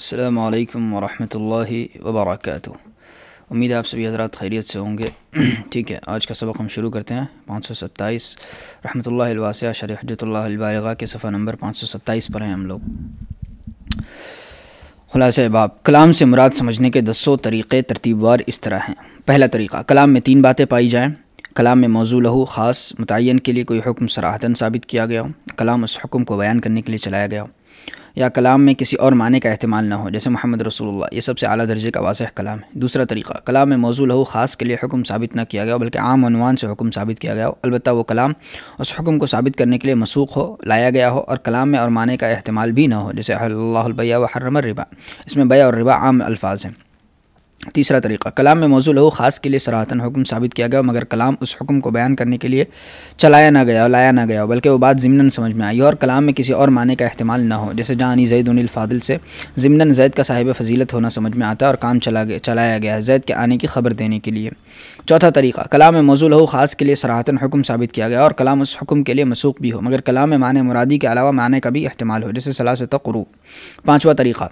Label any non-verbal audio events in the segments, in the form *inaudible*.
अल्लाम वरम् वबरक उम्मीद है आप सभी हजरात खैरियत से होंगे *clears throat* ठीक है आज का सबक हम शुरू करते हैं पाँच सौ सत्ताईस रहमतल्लावासिया शरहजतल्लाबा के सफ़ा नंबर पाँच सौ सत्ताईस पर हैं हम लोग खुलास बाब कलाम से मुराद समझने के दसों तरीक़े तरतीबवार इस तरह हैं पहला तरीक़ा कलाम में तीन बातें पाई जाएँ कलाम में मौजू लहू ख़ास मुतन के लिए कोई हुक्म सराहतन साबित किया गया हो कलाम उस हुक्म को बयान करने के लिए चलाया गया हो या कलाम में किसी और माने का अहतमाल ना हो जैसे मोहम्मद रसूलुल्लाह ये सबसे अली दर्जे का वासह कलाम है दूसरा तरीका कलाम में मौजूद हो ख़ास के लिए हुक्म साबित ना किया गया बल्कि आम अनवान से हुक्म साबित किया गया हो अलबत्त वो कलाम उस हुक्म को साबित करने के लिए मसूख हो लाया गया हो और कलाम में और माने का अहतमाल भी ना हो जैसे बया व हरमर रिबा इसमें बया और रिबा आम अल्फाज हैं तीसरा तरीका कलाम में मौजूद हो ख़ास के लिए सराहतन हुक्म साबित किया गया मगर कलाम उस हुक्म को बयान करने के लिए चलाया ना गया लाया ना गया बल्कि वो बात ज़िमनन समझ में आई और कलाम में किसी और माने का अहतमाल ना हो जैसे जानी जैद फ़ादिल से ज़िमनन जैद का साहिब फजीलत होना समझ में आता है और काम चला गया चलाया गया जैद के आने की खबर देने के लिए चौथा तरीका कलाम में मौजूद हो ख़ास के लिए सराहतन हुक्म साबित किया गया और कलाम उस हुक्म के लिए मसूख भी हो मगर कलाम में माने मुरादी के अलावा माने का भी अहतमाल हो जैसे सलासत क़रूब पाँचवा तरीका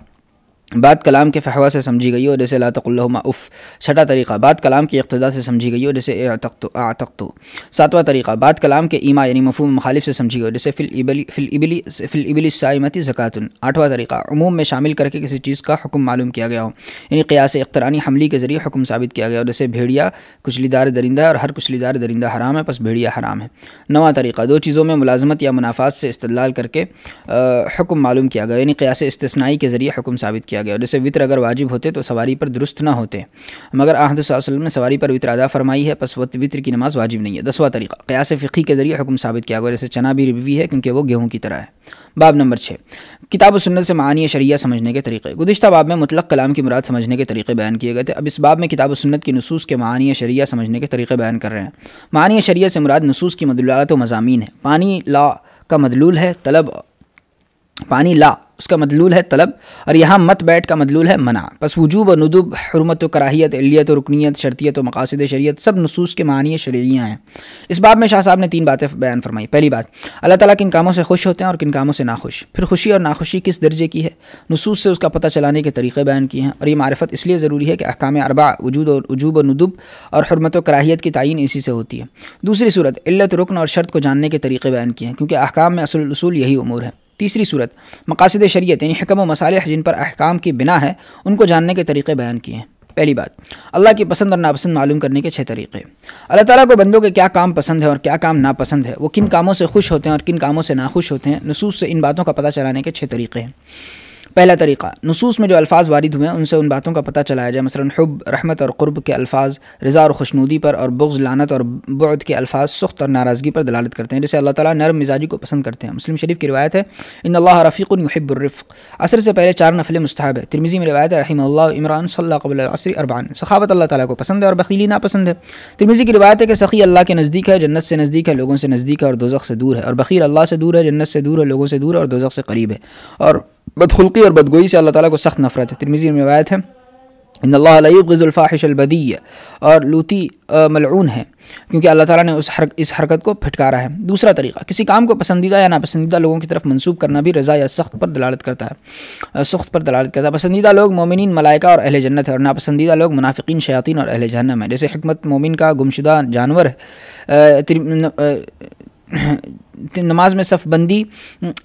बात कलाम के फ़हवा से समझी गई और जैसे लातकुल्लमा उफ़ छठा तरीक़ा बात कलाम की इकतदा से समझी गई और जैसे आतकतो आतकतो सातवां तरीक़ा बात कलाम के ईमा यानी मफूम मुखालिफ से समझी गई और जैसे फ़िल इबली फ़िल इबली फ़िल इबली साइमती ज़क़ातन आठवां तरीक़ा उमूम में शामिल करके किसी चीज़ का हुक्म मालूम किया गया हो यानी क़यास इख्तरानी हमली के ज़रिए हुक्म साबित किया गया और जैसे भेड़िया कुचलीदार दरिंदा और हर कुचलीदार दरिंदा हराम है बस भेड़िया हराम है नवा तरीक़ा दो चीज़ों में मुलाजमत या मुनाफात से इस्तलाल करके हुक्म मालूम किया गया यानी क़यास इसतनाई के ज़रिए हुक्म साबित किया किया गया जैसे वित्र अगर वाजिब होते तो सवारी पर दुरुस्त ना होते मगर आहदम ने सवारी पर वित्र अदा फरमाई है बस वित्र की नमाज़ वाजिब नहीं है दसवा तरीका क्यास फ़िकी के ज़रिए हुक्म साबित किया गया जैसे चना भी रिवी है क्योंकि वह गेहूँ की तरह है बाब नंबर छः किताब सुन्नत से मानिए शरिया समझने के तरीके गुजशत बाब में मतलब कलाम की मुराद समझने के तरीके बयान किए गए थे अब इस बाब में किताब सुन्नत की नसूस के मानी शरिया समझने के तरीके बयान कर रहे हैं मानी शरिया से मुराद नसूस की मदलत व मजामी है पानी ला का मदलूल है तलब पानी ला उसका मदलूल है तलब और यहाँ मत बैठ का मदलूल है मना बस वजूब और नदुब हरमत व कराहीत इलियत और रुकनीत शरतीत और मकासद शरीत सब नसूस के मानिए शरीरियाँ हैं इस बाब में शाह साहब ने तीन बातें बयान फरमाई पहली बात अल्लाह ताला किन कामों से खुश होते हैं और किन कामों से नाखुश फिर खुशी और नाखुशी किस दर्जे की है नसूस से उसका पता चलाने के तरीके बयान किए हैं और ये मारफत इसलिए ज़रूरी है कि अहकाम अरबा वजूद और वजूब और नदुब और हरमत व कराहीत की तयन इसी से होती है दूसरी सूरत इल्लत रुकन और शर्त को जानने के तरीके बयान किए हैं क्योंकि अहकाम में असल असूल यही उमूर है तीसरी सूरत मकासद शरीत यानी हकम व मसालह जिन पर अहकाम की बिना है उनको जानने के तरीके बयान किए हैं पहली बात अल्लाह की पसंद और नापसंद मालूम करने के छह तरीके अल्लाह ताला को बंदों के क्या काम पसंद है और क्या काम नापसंद है वो किन कामों से खुश होते हैं और किन कामों से नाखुश होते हैं नसूस से इन बातों का पता चलाने के छः तरीके हैं पहला तरीका नसूस में जो अल्फाज वारिद हुए हैं उनसे उन बातों का पता चलाया जाए मसलन हब रहमत और क़ुरब के अल्फाज रज़ा और खुशनूदी पर और बुग्ज़ लानत और बुद के अल्फाज सुख्त और नाराज़गी पर दलालत करते हैं जैसे अल्लाह ताला नरम मिजाजी को पसंद करते हैं मुस्लिम शरीफ की रिवायत है इन अल्लाह रफ़ीक़ुरफ़ असर से पहले चार नफले मुस्ताहब है तिरमिज़ी में रिवायत है रहीम इमरान सल्लाबी अरबान सखावत अल्लाह ताली को पसंद है और बकीली नापसंद है तिरमिज़ी की रिवायत है कि सखी अल्लाह के नज़दीक है जन्नत से नज़दीक है लोगों से नज़दीक है और दोजख से दूर है और बकीर अल्लाह से दूर है जन्नत से दूर है लोगों से दूर है और दोजख से करीब है और बदखुल्की और बदगोई से अल्लाह ताला को सख्त नफरत है तिरमिज़ी में रवायत है इन अल्लाफ़ाहिश अलबदी और लूती मलून है क्योंकि अल्लाह ताला ने उस हर, इस हरकत को फटकारा है दूसरा तरीका किसी काम को पसंदीदा या नापसंदीदा लोगों की तरफ मंसूब करना भी रज़ा या सख्त पर दलालत करता है सख्त पर दलालत करता है पसंदीदा लोग मोमिन मलाइका और अहल जन्नत है और नापसंदीदा लोग मुनाफिकीन शयातीन और अहल जहनम है जैसे हमत मोमिन का गुमशुदा जानवर है नमाज में सफ़बंदी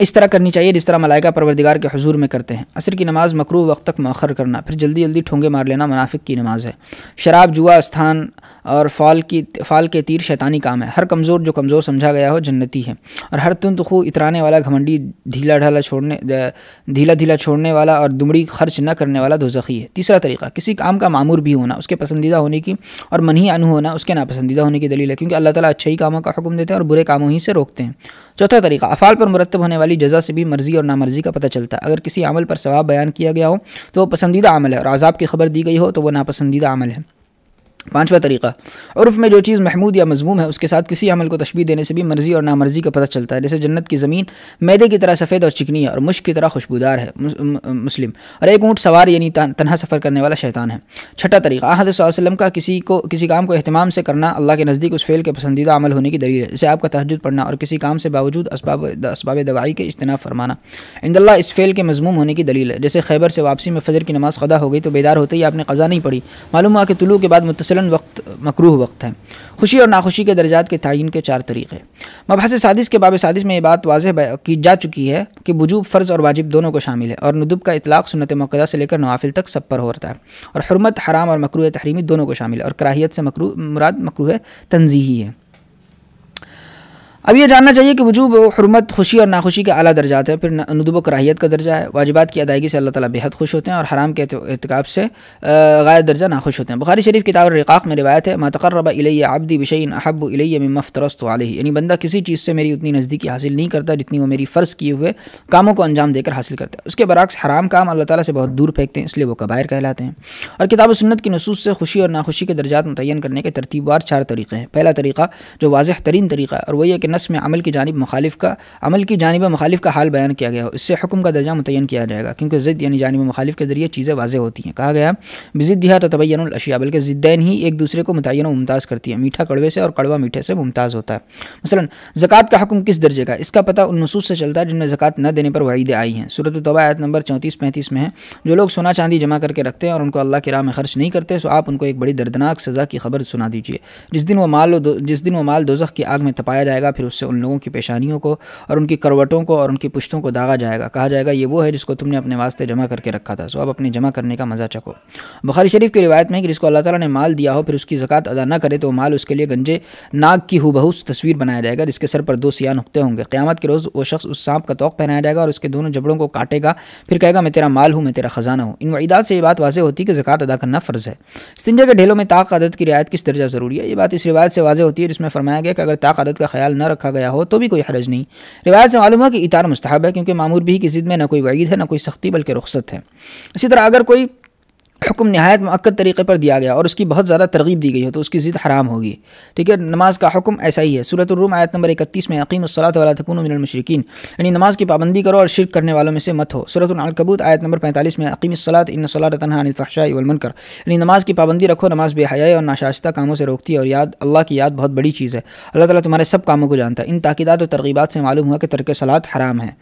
इस तरह करनी चाहिए जिस तरह मलाइका परवरदिगार के हजूर में करते हैं असर की नमाज़ मकरू वक्त तक मखर करना फिर जल्दी जल्दी ठोंगे मार लेना मुनाफिक की नमाज़ है शराब जुआ स्थान और फाल की फाल के तीर शैतानी काम है हर कमज़ोर जो कमज़ोर समझा गया हो जन्नती है और हर तुन तखू इतराने वाला घमंडी ढीला ढाला छोड़ने ढीला ढीला छोड़ने वाला और दुमड़ी खर्च न करने वाला दोजखी है तीसरा तरीका किसी काम का मामूर भी होना उसके पसंदीदा होने की और मन ही अनु होना उसके नापसंदीदा होने की दलील है क्योंकि अल्लाह ताला अच्छे ही कामों का हुक्म देते हैं और बुरे कामों ही से रोकते हैं चौथा तरीका अफ़ाल पर मुरतब होने वाली जजा से भी मर्ज़ी और नामर्ज़ी का पता चलता है अगर किसी अमल पर सवाब बयान किया गया हो तो वह पसंदीदा अमल है और आज़ाब की खबर दी गई हो तो वह नापसंदीदा अमल है पांचवा तरीका उर्फ में जो चीज़ महमूद या मजमूम है उसके साथ किसी अमल को तशबी देने से भी मर्जी और नामर्जी का पता चलता है जैसे जन्नत की ज़मीन मैदे की तरह सफ़ेद और चिकनी है और मुश्क की तरह खुशबूदार है मुस्लिम और एक ऊँट सवार यानी तनहा सफ़र करने वाला शैतान है छठा तरीका आहद का किसी को किसी काम को अहतमाम से करना अल्लाह के नज़दीक उस फेल के पसंदीदा अमल होने की दलील है जैसे आपका तहजद पढ़ना और किसी काम से बावजूद इसबाब दवाई के इज्तनाब फरमाना इंदल्ला इस फेल के मजमूम होने की दलील है जैसे खैबर से वापसी में फजर की नमाज़ खदा हो गई तो बेदार होते ही आपने कज़ा नहीं पड़ी मालूम हुआ कि तुलू के बाद मुतसर मसलन वक्त मकरूह वक्त है खुशी और नाखुशी के दर्जात के तयन के चार तरीक़े मबहस साजिश के बाब साजिश में ये बात वाजह की जा चुकी है कि वजूब फ़र्ज़ और वाजिब दोनों को शामिल है और नदब का इतलाक़ सुनत मकदा से लेकर नवाफिल तक सब पर होता है और हरमत हराम और मकरू तहरीमी दोनों को शामिल है और कराहियत से मकरू मुराद मकरू तनजीही है अब ये जानना चाहिए कि वजूब हरमत खुशी और नाखुशी के अला दर्जात है फिर नदब कराहियत का दर्जा है वाजिबात की अदायगी से अल्लाह ताला बेहद खुश होते हैं और हराम के अहतिकाब से गायद दर्जा नाखुश होते हैं बुखारी शरीफ किताब रिकाक में रिवायत है मतकरबा इलैय आबदी बिशन अहब इलैय में मफ्तरस्त वाली यानी बंदा किसी चीज़ से मेरी उतनी नज़दीकी हासिल नहीं करता जितनी वो मेरी फ़र्ज़ किए हुए कामों को अंजाम देकर हासिल करता है उसके बरक्स हराम काम अल्लाह ताली से बहुत दूर फेंकते हैं इसलिए वो कबायर कहलाते हैं और किताब सुनत की नसूस से खुशी और नाखुशी के दर्जात मुतन करने के तरतीबार चार तरीक़े हैं पहला तरीका जो वाजह तरीन तरीका है और वही है कि नस में अमल की जानब मुखालिफ का अमल की जानब मुखालिफ का हाल बयान किया गया हो इससे हुक्म का दर्जा मुतन किया जाएगा क्योंकि ज़िद यानी जानब मुखालिफ के जरिए चीज़ें वाजे होती हैं कहा गया बज़िद यह ततबैनशिया बल्कि ज़िद्दैन ही एक दूसरे को मुतन मुमताज़ करती है मीठा कड़वे से और कड़वा मीठे से मुमताज़ होता है मसलन ज़क़ात का हुक्म किस दर्जे का इसका पता उन नसूस से चलता है जिनमें ज़क़ात न देने पर वहीदें आई हैं सूरत तबायत नंबर चौंतीस पैंतीस में है जो लोग सोना चांदी जमा करके रखते हैं और उनको अल्लाह के राह में खर्च नहीं करते सो तो आप उनको एक बड़ी दर्दनाक सज़ा की खबर सुना दीजिए जिस दिन वो माल जिस दिन वो माल दोजख की आग में तपाया जाएगा फिर उससे उन लोगों की पेशानियों को और उनकी करवटों को और उनकी पुश्तों को दागा जाएगा कहा जाएगा ये वो है जिसको तुमने अपने वास्ते जमा करके रखा था सो अब अपने जमा करने का मज़ा चखो बुखारी शरीफ की रिवायत में कि जिसको अल्लाह ताला ने माल दिया हो फिर उसकी ज़क़़त अदा न करे तो माल उसके लिए गंजे नाग की हु तस्वीर बनाया जाएगा जिसके सर पर दो सिया नुकते होंगे क़्यामत के रोज़ वो शख्स उस सांप का तोक पहनाया जाएगा और उसके दोनों जबड़ों को काटेगा फिर कहेगा मैं तेरा माल हूँ मैं तेरा ख़जाना हूँ इन वायदात से ये बात वाजह होती है कि ज़क़़त अदा करना फ़र्ज़ है इस्तंजा के ढेलों में ताक़ आदत की रियायत किस दर्जा ज़रूरी है ये बात इस रिवायत से वाजह होती है जिसमें फरमाया गया कि अगर ताक़ आदत का ख्याल न रखा गया हो तो भी कोई हरज नहीं रिवायत से मालूम है कि इतार मुस्तहब है क्योंकि मामूर भी जिद में ना कोई वईद है ना कोई सख्ती बल्कि रुख्सत है इसी तरह अगर कोई हुक्म नहायत मक्द तरीके पर दिया गया और उसकी बहुत ज़्यादा तरगीब दी गई हो तो उसकी ज़िद हराम होगी ठीक है नमाज़ का हुक्म ऐसा ही है सूरत रूम आयत नंबर इकतीस में अकीम उसलात वाला थकून मिनमशरकिन यानी नमाज़ की पाबंदी करो और शिरक करने वालों में से मत हो सूरत अलकबूत आयत नंबर पैंतालीस में अकीम सलात इन सलात कर यानी नमाज़ की पाबंदी रखो नमाज़ बेहयाई और नाशास्ता कामों से रोकती है और याद अल्लाह की याद बहुत बड़ी चीज़ है अल्लाह ताली तुम्हारे सब कामों को जानता है इन ताकदात और तरगीबा से मालूम हुआ कि तरक सलात हराम है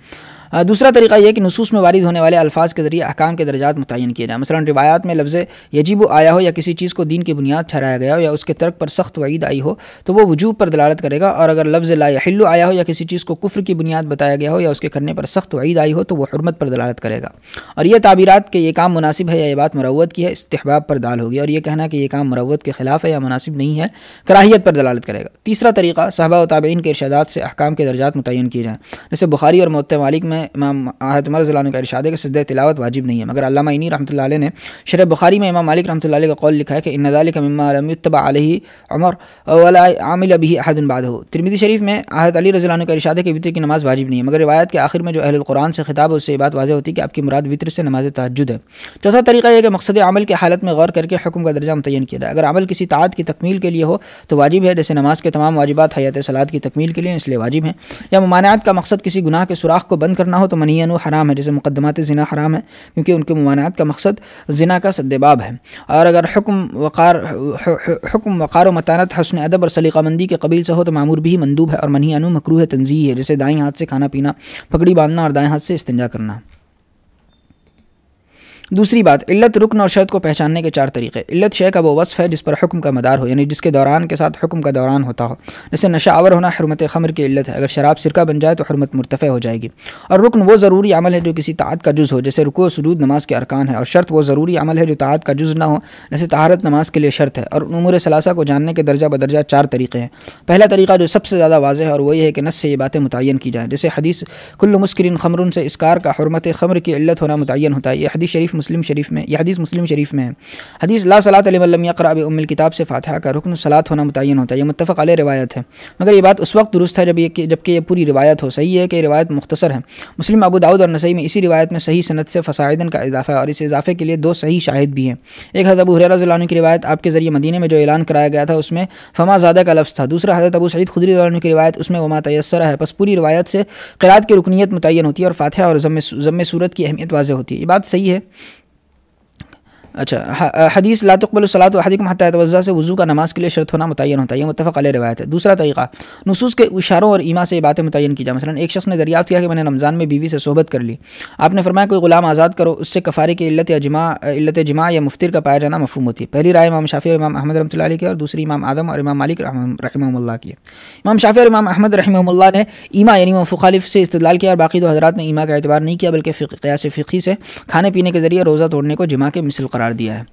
दूसरा तरीका यह कि नसूस में वारिद होने वाले अल्फाज के जरिए अहकाम के दर्जात मुतन किए जाए मसला रिवायात में लफ्ज़ यजीब आया हो या किसी चीज़ को दीन की बुनियाद ठहराया गया हो या उसके तर्क पर सख्त वईद आई हो तो वो वजूब पर दलालत करेगा और अगर लफ्ज़ लाहिल्लु आया हो या किसी चीज़ को कुफ्र की बुनियाद बताया गया हो या उसके करने पर सख्त वईद आई हो तो वह हरमत पर दलालत करेगा और यह ताबीरत के ये काम मुनासिब है या ये बात मरवत की है इस्तेहबाब पर दाल होगी और यह कहना कि यह काम मरवत के खिलाफ है या मुनासिब नहीं है कराहियत पर दलालत करेगा तीसरा तरीका साहबा तबीन के इर्शादात से अहकाम के दर्जात मुतन किए जाएँ जैसे बुखारी और मत मालिक में में इमाम उमर रजी का इरशाद है कि सजद तिलावत वाजिब नहीं है मगर अल्लामा इनी रहमत ने शरह बुखारी में इमाम मालिक रहमत का कौल लिखा है कि नदाल का मम्मातबा अलही उमर वला आमिल अभी अहदनबाद हो तिरमिदी शरीफ में आहत अली रजी का इरशाद है कि वितर की नमाज़ वाजिब नहीं है मगर रिवायत के आखिर में जो अहल कुरान से खिताब है उससे बात वाजह होती है कि आपकी मुराद वितर से नमाज तहजुद है चौथा तरीका यह कि मकसद अमल की हालत में गौर करके हुक्म का दर्जा मुतन किया जाए अगर अमल किसी तात की तकमील के लिए हो तो वाजिब है जैसे नमाज के तमाम वाजिबात हयात सलाद की तकमील के लिए इसलिए वाजिब है या ममानियात का मकसद किसी गुनाह के सुराख को बंद कर करना हो तो मनियन हराम है जैसे मुकदमात जना हराम है क्योंकि उनके ममानात का मकसद जना का सदबाब है और अगर हुक्म वक़ार हुक्म वक़ार मतानत हसन अदब और सलीकामंदी के कबील से हो तो मामूर भी मंदूब है और मनियानु मकरू तनजी है जैसे दाएँ हाथ से खाना पीना पकड़ी बांधना और दाएँ हाथ से इस्तंजा करना दूसरी बात इल्लत रुकन और शर्त को पहचानने के चार तरीके इल्लत शे का वो वसफ़ है जिस पर हुक्म का मदार हो यानी जिसके दौरान के साथ हुक्म का दौरान होता हो जैसे नशावर होना हरमत खमर की इल्लत है अगर शराब सिरका बन जाए तो हरमत मुरतफ़ हो जाएगी और रुकन वो ज़रूरी अमल है जो किसी तात का जुज़ हो जैसे रुको सदूद नमाज के अरकान है और शर्त वो ज़रूरी अमल है जो तात का जुज़ ना हो जैसे तहारत नमाज के लिए शर्त है और उमूर सलासा को जानने के दर्जा बदर्जा चार तरीके हैं पहला तरीका जो सबसे ज़्यादा वाज है और वही है कि नस से ये बातें मुतन की जाएँ जैसे हदीस कुल्ल मुस्करीन खमरुन से इसकार का हरमत खमर की इल्लत होना मुतन होता है यह हदीस शरीफ मुस्लिम शरीफ में यह हदीस मुस्लिम शरीफ में है हदीस ला सलात यकराब उमिल किताब से फातहा का रुकन सलात होना मुतन होता है यह मुतफ़ अल रवायत है मगर यह बात उस वक्त दुरुस्त है जब ये जबकि यह पूरी रवायत हो सही है कि रिवायत मुख्तर है मुस्लिम अबू दाऊद और नसई में इसी रिवायत में सही सनत से फ़सायदन का इजाफा है और इस इजाफे के लिए दो सही शाहिद भी हैं एक हज़रत अबू हरान की रिवायत आपके ज़रिए मदीने में जो ऐलान कराया गया था उसमें फमा ज़्यादा का लफ्ज़ था दूसरा हज़रत अबू सईद खुदरी की रवायत उसमें वमा तयसर है बस पूरी रवायत से किरात की रुकनीत मुतन होती है और फातह और ज़म सूरत की अहमियत वाजह होती है ये बात सही है अच्छा हदीस लातुकबलसलात हदीकम हत्या तवज़ा से वज़ू का नमाज के लिए शर्त होना मुतन होता है यह मुतफ़ अल रवायत है दूसरा तरीका नसूस के इशारों और ईमा से बातें मुतन की जाए मसलन एक शख्स ने दरियात किया कि मैंने रमज़ान में बीवी से सोहबत कर ली आपने फरमाया कोई गुलाम आज़ाद करो उससे कफ़ारे की इल्लत या जमा इल्लत जमा या मुफ्तिर का पाया जाना मफूम होती है पहली राय इमाम शाफी इमाम अहमद रमत की और दूसरी इमाम आदम और इमाम मालिक रहमल्ला की इमाम शाफी और इमाम अहमद रहमल्ला ने ईमा यानी मुखालिफ से इस्तलाल किया और बाकी दो हजरा ने ईमा का एतबार नहीं किया बल्कि क़यास फ़िकी से खाने पीने के ज़रिए रोज़ा तोड़ने को जमा के मिसल करा करार दिया है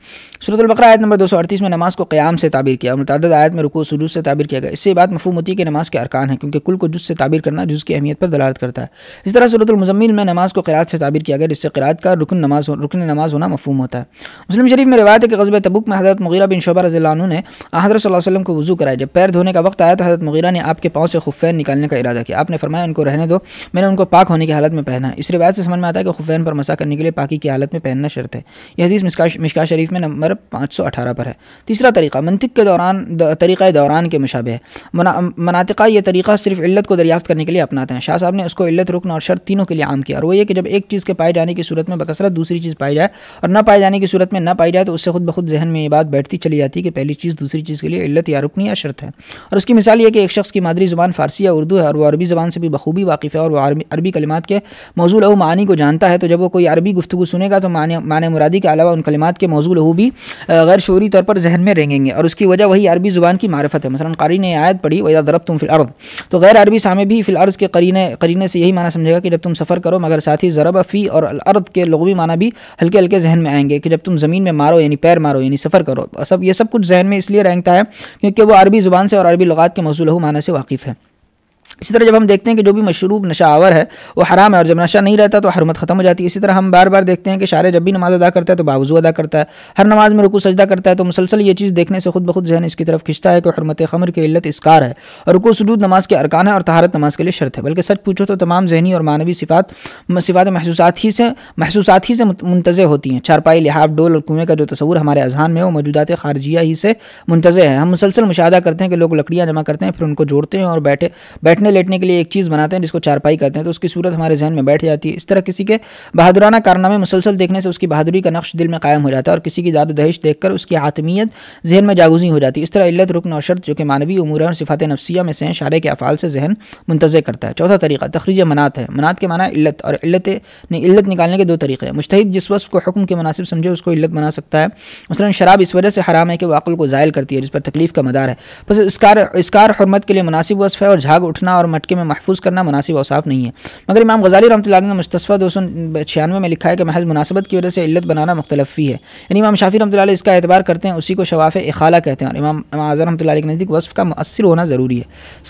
सूरत बकरा आयत नंबर दो सौ अड़तीस में नमाज को क़्याम से ताबीर किया मुतद आयत में रुकू सरूज से ताबीर किया गया इससे बात मफूम होती है कि नमाज के अरकान है क्योंकि कुल को जुज़ से ताबीर करना जुज़ की अहमियत पर दलालत करता है इस तरह सूरत सूरतमज़मिल में नमाज को किरात से ताबीर किया गया जिससे किरात का रुकन नमाज रुकन नमाज होना मफूम होता है मुस्लिम शरीफ में रवायत है कि गजब तबुक में हजरत मगीरा बिन शोबा रजी ने हजरत वसलम को वजू कराया जब पैर धोने का वक्त आया तो हजरत मगीरा ने आपके पाँव से खुफैन निकालने का इरादा किया आपने फरमाया उनको रहने दो मैंने उनको पाक होने की हालत में पहना इस रिवायत से समझ में आता है कि खुफैन पर मसा करने के लिए पाकि की हालत में पहनना शर्त है यह हदीस मिशका शरीफ में नंबर पाँच सौ अठारह पर है तीसरा तरीका मनतिक के दौरान तरीक़ दौरान के मुशाबे है मना, मनातिका यह तरीका सिर्फ इल्लत को दरियाफ्त करने के लिए अपनाते हैं शाह साहब ने उसको इल्लत रुकन और शर्त तीनों के लिए आम किया और वो ये कि जब एक चीज़ के पाए जाने की सूरत में बकसरत दूसरी चीज़ पाई जाए और न पाए जाने की सूरत में न पाई जाए तो उससे खुद ब जहन में ये बात बैठती चली जाती है कि पहली चीज़ दूसरी चीज़ के लिए इल्लत या रुकनी या शर्त है और उसकी मिसाल यह कि एक शख्स की मादरी ज़ुबान फ़ारसी या उर्दू है और वो अरबी ज़बान से भी बखूबी वाकफ़ है और वो अरबी कलिमात के मौजूद और मानी को जानता है तो जब वो कोई अरबी गुफ्तु सुनेगा तो मान मुरादी के अलावा उन कलिमात कलामात के मौजूद हो भी गैर शोरी तौर पर जहन में रेंगेंगे और उसकी वजह वही अरबी ज़ुबान की मारफत है मसलन कारी ने आयत पढ़ी वजा दरब तुम फिल तो गैर अरबी सामे भी फिल के करीने करीने से यही माना समझेगा कि जब तुम सफ़र करो मगर साथ ही ज़रब फ़ी और अर्द के लगवी माना भी हल्के हल्के जहन में आएंगे कि जब तुम ज़मीन में मारो यानी पैर मारो यानी सफ़र करो सब ये सब कुछ जहन में इसलिए रेंगता है क्योंकि वो अरबी ज़ुबान से और अरबी लगात के मौजूद मौजूल माना से वाकिफ़ है इसी तरह जब हम देखते हैं कि जो भी मशरूब आवर है वो हराम है और जब नशा नहीं रहता तो हरमत ख़त्म हो जाती है इसी तरह हम बार बार देखते हैं कि शायर जब भी नमाज़ अदा करता है तो बावजू अदा करता है हर नमाज़ में रुकू सजदा करता है तो मुसलसल ये चीज़ देखने से खुद ब जहन इसकी तरफ खिंचता है कि हरमत खमर की इल्लत इसकार है और रुकू सदूद नमाज़ के अरकान है और तहारत नमाज़ के लिए शर्त है बल्कि सच पूछो तो तमाम जहनी और मानवी सिफात सिफात महसूस ही से महसूस ही से मुंतज़ होती हैं चारपाई लिहाफ डोल और कुएँ का जो तस्वूर हमारे अजहान में वो मौजूदा खारजिया ही से मुंतज़ है हम मुसलसल मुशाह करते हैं कि लोग लकड़ियाँ जमा करते हैं फिर उनको जोड़ते हैं और बैठे बैठ बैठने लेटने के लिए एक चीज़ बनाते हैं जिसको चारपाई कहते हैं तो उसकी सूरत हमारे जहन में बैठ जाती है इस तरह किसी के बहादुराना कारनामे मुसलसल देखने से उसकी बहादुरी का नक्श दिल में कायम हो जाता है और किसी की दाद दहश देखकर उसकी आत्मीयत जहन में जागुजी हो जाती है इस तरह इल्लत रुकन और शर्त जो कि मानवी उमूर और सिफात नफसिया में से शारे के अफ़ाल से जहन मुंतज़ करता है चौथा तरीका तखरीज मनात है मनात के माना इल्लत और इल्लत ने इल्लत निकालने के दो तरीके हैं मुश्तहिद जिस वस्फ को हुक्म के मुनासिब समझे उसको इल्लत बना सकता है मसलन शराब इस वजह से हराम है कि वह अक़ल को ज़ायल करती है जिस पर तकलीफ़ का मदार है बस इसकार इसकार हरमत के लिए मुनासिब वस्फ है और झाग उठना करना और मटके में महफूज करना मुनासिब अवसाफ़ नहीं है मगर इमाम गजाली रमत ने मुस्तफ़ा दो सौ छियानवे में लिखा है कि महज मुनासबत की वजह से इल्लत बनाना मुख्तलफ़ी है यानी इमाम शाफी रमत इसका एतबार करते हैं उसी को शवाफ़ इखाला कहते हैं और इमाम आज़र रमत के नज़दीक वसफ़ का मसर होना ज़रूरी है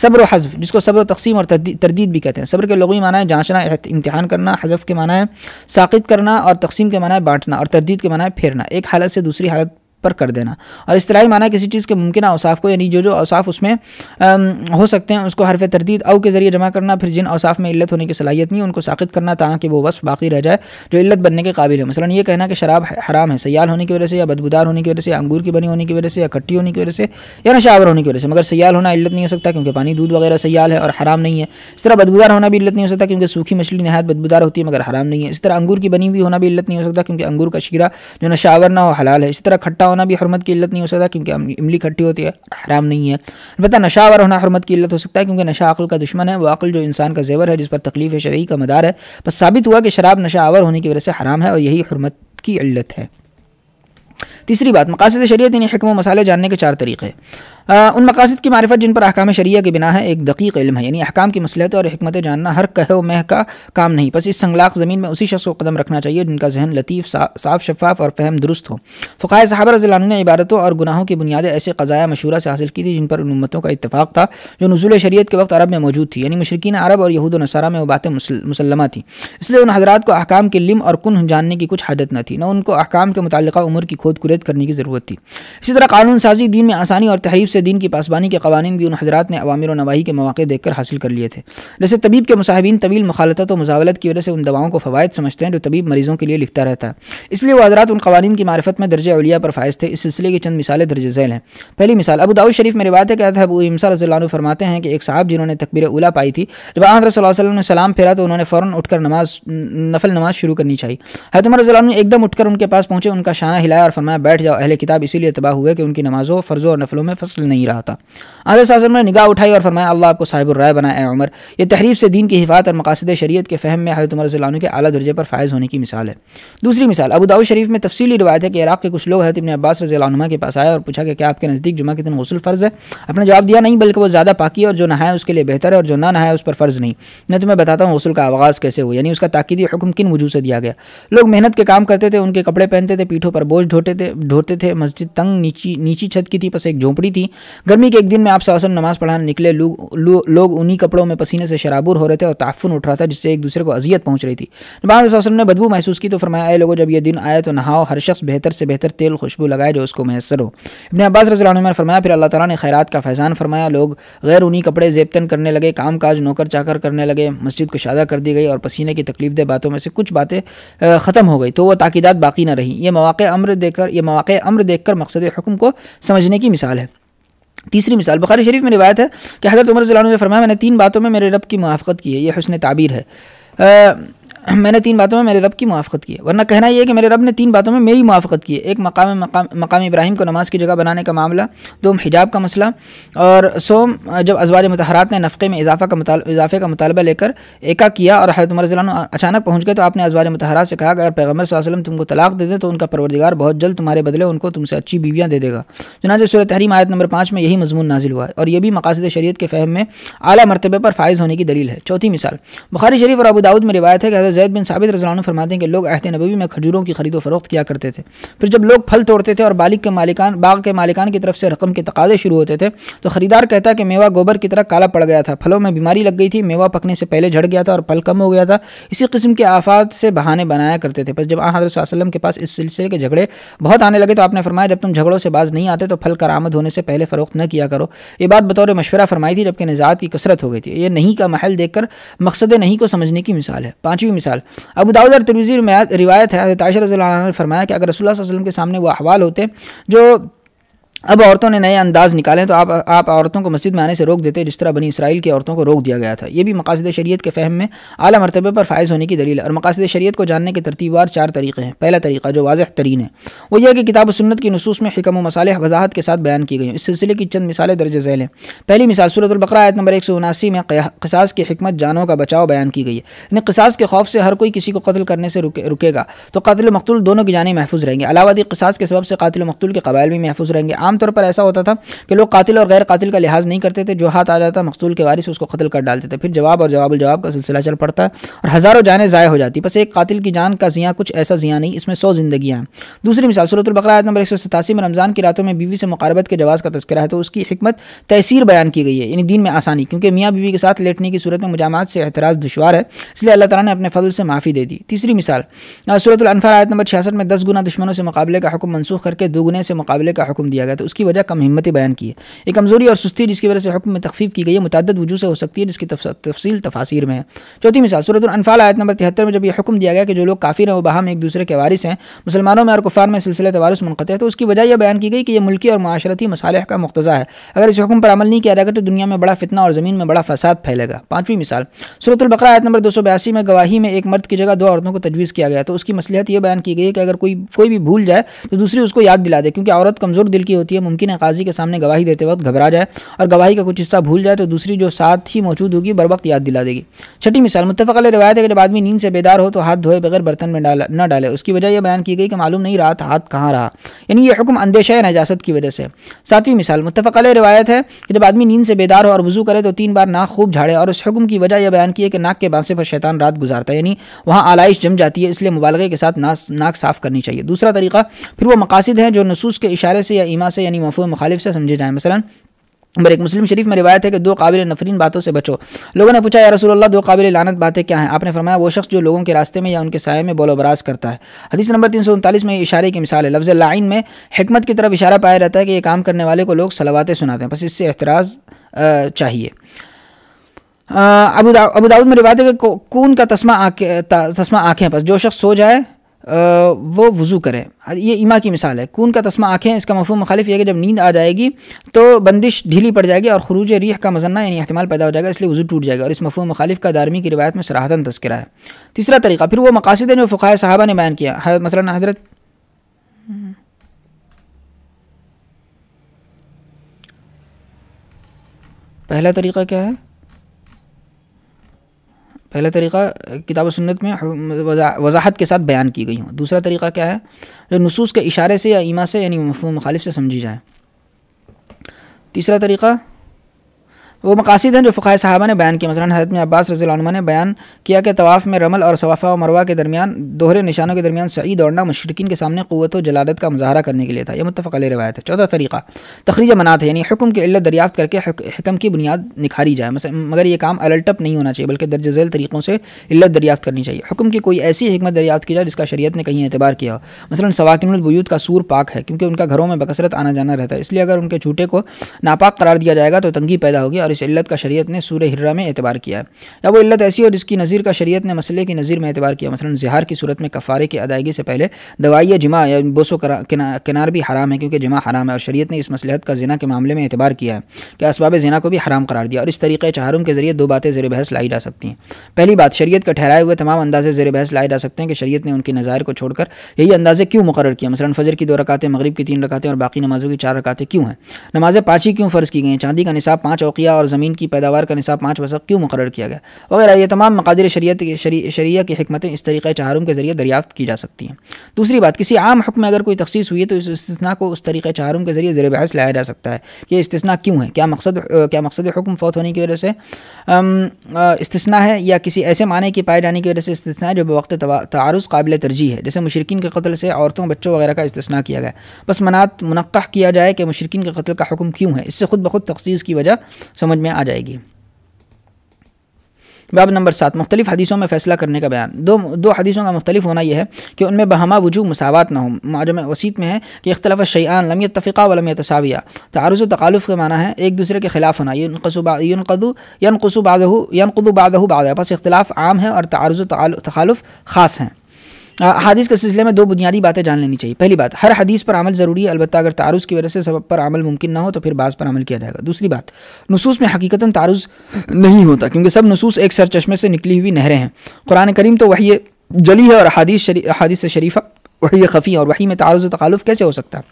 सब्र हज़ जिसको सब्र तकसीम और तरदीद भी कहते हैं सब्र के लोगों माना है जाँचना इम्तहान करना हज़फ़ के माना है साकित करना और तकसीम के माना है बांटना और तरदीद के माना है फेरना एक हालत से दूसरी हालत पर कर देना और असलाही माना किसी चीज़ के मुमकिन अवसाफ़ को यानी जो जो अवसाफ़ उसमें हो सकते हैं उसको हरफ तरदीद अव के ज़रिए जमा करना फिर जिन अवसाफ़ में इल्लत होने की सलाहियत नहीं उनको साखित करना ताकि वो वस्फ़ बाकी रह जाए जो इल्लत बनने के काबिल है मसलन ये कहना कि शराब हराम है सयाल होने की वजह से या बदबूदार होने की वजह से अंगूर की बनी होने की वजह से या खट्टी होने की वजह से या नशावर होने की वजह से मगर सयाल होना इल्लत नहीं हो सकता क्योंकि पानी दूध वगैरह सयाल है और हराम नहीं है इस तरह बदबूदार होना भी इल्लत नहीं हो सकता क्योंकि सूखी मछली नहायत बदबूदार होती है मगर हराम नहीं है इस तरह अंगूर की बनी हुई होना भी इल्लत नहीं हो सकता क्योंकि अंगूर का शीरा जो नशावर ना हो हलाल है इस तरह खट्टा होना भी हरमत की इल्लत नहीं हो सकता क्योंकि इमली खट्टी होती है हराम नहीं है अलबत्त नशावर होना हरमत की इल्लत हो सकता है क्योंकि नशा अकल का दुश्मन है वो अकल जो इंसान का जेवर है जिस पर तकलीफ़ शरीय का मदार है बस साबित हुआ कि शराब नशा आवर होने की वजह से हराम है और यही हरमत की इल्लत है तीसरी बात मकासद शरीत यानी हकम मसाले जानने के चार तरीक़े उन मकासद की मारफत जिन पर अहकाम शरिया की बिना है एक दकीक इल्म है यानी अहकाम की मसलहत और हमत जानना हर कहो मह का काम नहीं बस इस संगलाक ज़मीन में उसी शख्स को कदम रखना चाहिए जिनका जहन लतीफ़ साफ शफाफ और फहम दुरुस्त हो फ़ाय साहबर रजील ने इबारतों और गुनाहों की बुनियादें ऐसे कज़ाया मशूरा से हासिल की थी जिन पर उनतों का इतफाक़ था जो नजूल शरीत के वक्त अरब में मौजूद थी यानी मशरकिन अरब और यहूद नसारा में वो बातें मुसलमा थी इसलिए उन हजरात को अहकाम के लिम और कन जानने की कुछ हादत न थी न उनको अहकाम के मुतल उम्र की खोद कुरे मदद करने की ज़रूरत थी इसी तरह कानून साजी दीन में आसानी और तहरीफ से दीन की पासबानी के कवानी भी उन हजरात ने अवामिर और नवाही के मौके देखकर हासिल कर लिए थे जैसे तबीब के मुसाहबीन तवील मखालत और मुजावलत की वजह से उन दवाओं को फ़वाद समझते हैं जो तबीब मरीज़ों के लिए लिखता रहता है इसलिए वह हजरात उन कवानी की मार्फत में दर्ज अलिया पर फायज थे इस सिलसिले की चंद मिसालें दर्ज झैल हैं पहली मिसाल अबू दाऊद शरीफ मेरी बात है कहता है अब इमसा रजील फरमाते हैं कि एक साहब जिन्होंने तकबीर उला पाई थी जब आहर ने सलाम फेरा तो उन्होंने फ़ौरन उठकर नमाज नफल नमाज शुरू करनी चाहिए हजमर रजील एकदम उठकर उनके पास पहुँचे उनका शाना हिलाया और फरमाया बैठ जाओ अहले किताब इसीलिए तबाह हुए कि उनकी नमाज़ों फ़र्ज़ों और नफलों में फसल नहीं रहा था आजम ने निगाह उठाई और फरमाया अल्लाह आपको साहिब राय बनाया उमर यह तहरीफ से दीन की हिफात और मकासद शरीत के फहम में हजरत उमर के अला दर्जे पर फायज़ होने की मिसाल है दूसरी मिसाल अबू दाऊ शरीफ में तफसली रवायत है कि इराक़ के कुछ लोग हजरत अब्बास रजील्मा के पास आया और पूछा कि क्या आपके नज़दीक जुमा के दिन गसल फ़र्ज़ है अपने जवाब दिया नहीं बल्कि वो ज़्यादा पाकी और जो नहाया उसके लिए बेहतर है और जो ना नहाया उस पर फ़र्ज़ नहीं मैं तुम्हें बताता हूँ गसल का आगाज़ कैसे हुआ यानी उसका ताकदी हुक्म किन वजू से दिया गया लोग मेहनत के काम करते थे उनके कपड़े पहनते थे पीठों पर बोझ ढोते थे ढोते थे मस्जिद तंग नीची नीची छत की थी बस एक झोंपड़ी थी गर्मी के एक दिन में आप सासन नमाज पढ़ाने निकले लोग लो, लो उन्हीं कपड़ों में पसीने से शराबूर हो रहे थे और ताफुन उठ रहा था जिससे एक दूसरे को अजियत पहुंच रही थी नमाज सासन ने बदबू महसूस की तो फरमाया आए लोगों जब यह दिन आया तो नहाओ हर शख्स बेहतर से बेहतर तेल खुशबू लगाए जो उसको मैसर हो अपने अब्बास रसोला ने फरमाया फिर अल्लाह तला ने खैरात का फैजान फरमाया लोग गैर उन्हीं कपड़े जेबतन करने लगे काम काज नौकर चाकर करने लगे मस्जिद को शादा कर दी गई और पसीने की तकलीफ दे बातों में से कुछ बातें ख़त्म हो गई तो वह ताकीदात बाकी न रही ये मौाक़ अमर देकर ये ये मौाक़ अम्र देख कर मकसद हुक्म को समझने की मिसाल है तीसरी मिसाल बुखारी शरीफ में रिवायत है कि हज़रत उमर ने फरमाया मैंने तीन बातों में मेरे रब की मुआफ़त की है ये हसन ताबीर है मैंने तीन बातों में मेरे रब की मुआफ़त की है वरना कहना यह है कि मेरे रब ने तीन बातों में मेरी मुआफ़त की है एक मकाम मकाम मकाम इब्राहिम को नमाज़ की जगह बनाने का मामला दो हिजाब का मसला और सोम जब अजवाज मतहरात ने नफ़े में इजाफा का इजाफे का मुतालबा लेकर एका किया और हजरत उमर अचानक पहुँच गए तो आपने अजवाज मतहरात से कहा अगर पैगम्बर वसलम तुमको तलाक दे दें तो उनका परवरदिगार बहुत जल्द तुम्हारे बदले उनको तुमसे अच्छी बीवियाँ दे देगा जनाज सूरत तहरीम आयत नंबर पाँच में यही मजमून नाजिल हुआ है और यह भी मकासद शरीत के फहम में अली मरतबे पर फायज़ होने की दलील है चौथी मिसाल बुखारी शरीफ और अबू दाऊद में रिवायत है कि जैद बिन साबित रजान फरमाते हैं कि लोग अहद नबी में खजूरों की खरीदो फरोख्त किया करते थे फिर जब लोग फल तोड़ते थे और बालिक के मालिकान बाग के मालिकान की तरफ से रकम के तकाजे शुरू होते थे तो ख़रीदार कहता कि मेवा गोबर की तरह काला पड़ गया था फलों में बीमारी लग गई थी मेवा पकने से पहले झड़ गया था और फल कम हो गया था इसी किस्म के आफात से बहाने बनाया करते थे बस जब आ वसल्लम के पास इस सिलसिले के झगड़े बहुत आने लगे तो आपने फरमाया जब तुम झगड़ों से बाज नहीं आते तो फल करामद होने से पहले फ़रोख्त न किया करो ये बात बतौर मशवरा फरमाई थी जबकि निजात की कसरत हो गई थी ये नहीं का महल देखकर मकसद नहीं को समझने की मिसाल है पांचवी मिसाल अब दाऊद और रिवायत है हजरत आयशा ने फरमाया कि अगर रसूल वसलम के सामने वो अहवाल होते जो अब औरतों ने नए अंदाज निकाले तो आप आप औरतों को मस्जिद में आने से रोक देते जिस तरह बनी इसराइल की औरतों को रोक दिया गया था यह भी मकासद शरीत के फहम में अली मरतबे पर फायज़ होने की दलील है और मकासद शरीत को जानने के तरतीबार चार तरीके हैं पहला तरीका जो वाजह तरीन है वो यह कि किताब सुन्नत की नसूस में हिकम मसाले वजाहत के साथ बयान की गई इस सिलसिले की चंद मिसालें दर्ज झैल हैं पहली मिसाल सूरतबकर आयत नंबर एक सौ उनासी में कसास की हमत जानों का बचाव बयान की गई है यानी कसास के खौफ से हर कोई किसी को कत्ल करने से रुकेगा तो कतल मकतूल दोनों की जाने महफूज रहेंगे अलावा कसास के सबसे कतल मकतूल के कबायल भी महफूज रहेंगे आमतौर पर ऐसा होता था कि लोग कातिल और गैर कातिल का लिहाज नहीं करते थे जो हाथ आ जाता मकसूल के वारिस उसको कतल कर डालते थे फिर जवाब और जवाब जवाब का सिलसिला चल पड़ता है और हज़ारों जानें ज़ाय हो जाती बस एक कातिल की जान का जिया कुछ ऐसा जिया नहीं इसमें सौ जिंदगी हैं दूसरी मिसाल सूरतबकरा आयत नंबर एक सौ सतासी में रमज़ान की रातों में बीवी से मुकारबत के जवाज़ का तस्करा है तो उसकी हमत तहसीर बयान की गई है यानी दिन में आसानी क्योंकि मियाँ बीवी के साथ लेटने की सूरत में मुजामत से एतराज़ दुशवार है इसलिए अल्लाह तला ने अपने फजल से माफ़ी दे दी तीसरी मिसाल सूरतलफार आयत नंबर छियासठ में दस गुना दुश्मनों से मुकाबले का हकम मनसूख करके दोगुने से मुकाबले का हकम दिया गया तो थे तो उसकी वजह कम हिम्मती बयान की है एक कमज़ोरी और सुस्ती जिसकी वजह से हुक्म में तकफीफ की गई है मुतद वजू से हो सकती है जिसकी तफसील तफासिर में है चौथी मिसाल सूरत अनफाल आयत नंबर तिहत्तर में जब यह हुक्म दिया गया कि जो लोग काफी हैं वो बाहम एक दूसरे के वारिस हैं मुसलमानों में और कुफार में सिलसिले तवारस मुनत है तो उसकी वजह यह बयान की गई कि यह मुल्क और माशरती मसालह का मकतजा है अगर इस हुक्म पर अमल नहीं किया जाएगा तो दुनिया में बड़ा फितना और ज़मीन में बड़ा फसाद फैलेगा पाँचवीं मिसाल सूरतलबकर आयत नंबर दो सौ बयासी में गवाही में एक मर्द की जगह दो औरतों को तजवीज़ किया गया तो उसकी मसलहत यह बयान की गई है कि अगर कोई कोई भी भूल जाए तो दूसरी उसको याद दिला दे क्योंकि औरत कमज़ोर दिल की होती होती है मुमकिन है काजी के सामने गवाही देते वक्त घबरा जाए और गवाही का कुछ हिस्सा भूल जाए तो दूसरी जो साथ ही मौजूद होगी बर वक्त याद दिला देगी छठी मिसाल मुतफ़ल रवायत है कि जब आदमी नींद से बेदार हो तो हाथ धोए बगैर बर्तन में डाल न डाले उसकी वजह यह बयान की गई कि मालूम नहीं रहा हाथ कहाँ रहा यानी यह हुक्म अंदेशा नजास्त की वजह से सातवीं मिसाल मुतफ़ल रवायत है कि जब आदमी नींद से बेदार हो और वजू करे तो तीन बार नाक खूब झाड़े और उस हुक्म की वजह यह बयान की है कि नाक के बांसे पर शैतान रात गुजारता है यानी वहाँ आलाइश जम जाती है इसलिए मुबालगे के साथ नाक साफ़ करनी चाहिए दूसरा तरीका फिर वो मकासद हैं जो नसूस के इशारे से या ईमा से से यानी मफू मुखालिफ से समझे जाएँ मसला नंबर एक मुस्लिम शरीफ में रिवायत है कि दो काबिल नफरीन बातों से बचो लोगों ने पूछा या रसूलुल्लाह दो काबिल लानत बातें क्या हैं आपने फरमाया वो शख्स जो लोगों के रास्ते में या उनके साय में बराज करता है हदीस नंबर तीन सौ उनतालीस में इशारे की मिसाल है लफ्ज़ लाइन में हमत की तरफ इशारा पाया जाता है कि ये काम करने वाले को लोग सलावातें सुनाते हैं बस इससे एतराज़ चाहिए अबू अबू दाऊद में रिवायत है कि कून का तस्मा आँखें तस्मा आँखें बस जो शख्स सो जाए वो वज़ू करे ये इमा की मिसाल है कून का तस्मा आँखें इसका मफहम मुखालिफ यह कि जब नींद आ जाएगी तो बंदिश ढीली पड़ जाएगी और खरूज रीह का मजन्ना यानी अहतमाल पैदा हो जाएगा इसलिए वज़ू टूट जाएगा और इस मफहम मुखालिफ का दारमी की रिवायत में सराहतन तस्करा है तीसरा तरीका फिर वो मकासद है जो फ़ाय साहबा ने बयान किया मसला हजरत पहला तरीका क्या है पहला तरीका किताब सुन्नत में वजाहत के साथ बयान की गई हूँ दूसरा तरीका क्या है जो नसूस के इशारे से या ईमा से यानी मफहम मुखालिफ से समझी जाए तीसरा तरीका वो मकासद हैं जो फ़ाय साहबा ने बयान किया मसलन हजरत में अब्बास रजी ने बयान किया कि तवाफ़ में रमल और सवाफ़ा व मरवा के दरमियान दोहरे निशानों के दरमियान सही दौड़ना मशरकिन के सामने क़वत जलालत का मुजाहरा करने के लिए था यह मुतफ़ल रवायत है चौथा तरीका तखरीज मनात है यानी हुक्म की इल्लत दरियाफ़त करके हकम की बुनियाद निखारी जाए मगर यह काम अलटअप नहीं होना चाहिए बल्कि दर्ज झेल तरीक़ों से इल्लत दरियाफ़त करनी चाहिए हुक्म की कोई ऐसी हमत दरियाफ़त की जाए जिसका शरीत ने कहीं एतबार किया हो मसलन सवाकिनबयूत का सूर पाक है क्योंकि उनका घरों में बकसरत आना जाना रहता है इसलिए अगर उनके झूठे को नापाक करार दिया जाएगा तो तंगी पैदा होगी और इस इल्लत का शरीयत ने सूर हिर्रा में एतबार किया है या वो इल्लत ऐसी और जिसकी नज़ीर का शरीयत ने मसले की नज़ीर में एतबार किया मसलन जहार की सूरत में कफ़ारे की अदायगी से पहले दवाई या जमा या बोसो किनार भी हराम है क्योंकि जमा हराम है और शरीयत ने इस मसलहत का जिना के मामले में एतबार किया है कि इसबाब जना को भी हराम करार दिया और इस तरीके चाहरुम के जरिए दो बातें ज़ेर बहस लाई जा सकती हैं पहली बात शरीयत का ठहराए हुए तमाम अंदाजे ज़ेर बहस लाए जा सकते हैं कि शरीयत ने उनकी नज़ायर को छोड़कर यही अंदाजे क्यों मुकर किया मसलन फजर की दो रकातें मगरब की तीन रकातें और बाकी नमाजों की चार रकातें क्यों हैं नमाजें पाँच ही क्यों फ़र्ज़ की गई हैं चांदी का निसाब पाँच अवकिया और ज़मीन की पैदावार का निसाब पाँच वसक क्यों मुकर किया गया वगैरह ये तमाम मकादर शरीत शरी, शरिया की हमतें इस तरीक़े चाहरुम के ज़रिए दरियाफ़्त की जा सकती हैं दूसरी बात किसी आम हक में अगर कोई तखसीस हुई है तो इस इसतना को उस तरीक़े चाहरुम के ज़रिए ज़र बहस लाया जा सकता है कि इसना क्यों है क्या मकसद क्या मकसद हुक्म फौत होने की वजह से इसना है या किसी ऐसे माने के पाए जाने की वजह से इसना है जो बवक्त तारुज़ काबिल तरजीह है जैसे मुशरकिन के कत्ल से औरतों बच्चों वगैरह का इसना किया गया बस मनात मुनक़ किया जाए कि मुशरकिन के कत्ल का हुक्म क्यों है इससे खुद बखुद खुद तखसीस की वजह समझ समझ में आ जाएगी बाब नंबर सात मुख्तलिफ हदीसों में फ़ैसला करने का बयान दो दो हदीसों का मुख्तलिफ होना यह है कि उनमें बहमा वजू मसावत ना हो माजम वसीत में है कि अख्तलफ़ शैन लम तफ़ीक़ा वलम तसाविया तारज़ तकालफ़ का माना है एक दूसरे के ख़िलाफ़ होना यनकसुबादू यनकसुबादहू यनकबू बादहू बाद बस इख्तलाफ़ आम है और तारज़ तकालुफ़ ख़ास हैं हदीस के सिलसिले में दो बुनियादी बातें जान लेनी चाहिए पहली बात हर हदीस पर अमल ज़रूरी है अलबत्त अगर तारुज़ की वजह से सब पर अमल मुमकिन ना हो तो फिर बाज़ पर अमल किया जाएगा दूसरी बात नसूस में हकीकता तारुज़ नहीं होता क्योंकि सब नसूस एक सर चश्मे से निकली हुई नहरें हैं कुरान करीम तो वही जली है और हदीस शरी, हादिस शरीफा वही खफ़ी और वही में तारुज़ तखालुफ़ कैसे हो सकता है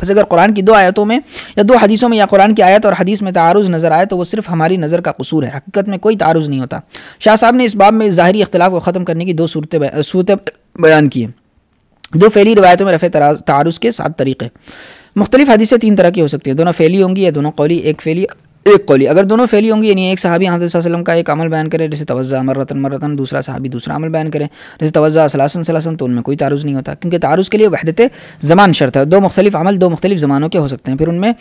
बस अगर कुरान की दो आयतों में या दो हदीसों में या कुरान की आयत और हदीस में तारुज़ नज़र आए तो वो सिर्फ हमारी नज़र का कसूर है हकीकत में कोई तारुज़ नहीं होता शाह साहब ने इस बाब में ज़ाहरी इख्तलाफ को ख़त्म करने की दो सूरतें सूरतें बयान किए दो फैली रवायतों में रफ़े तारुस के सात तरीक़े मुख्तलिफ हदीसें तीन तरह की हो सकती है दोनों फैली होंगी या दोनों कौली एक फैली एक कौली अगर दोनों फैली होंगी यानी एक साहबी हजरत वसलम का एक अमल बयान करें जैसे तवज़ा अमर रतन मरतन दूसरा साहबी दूसरा अमल बयान करें जैसे तवज़ा सलासन सलासन तो उनमें कोई तारुज़ नहीं होता क्योंकि तारुज़ के लिए वहदत ज़मान शर्त है दो मुख्तलिफ अमल दो मुख्तलिफ ज़मानों के हो सकते हैं फिर उनमें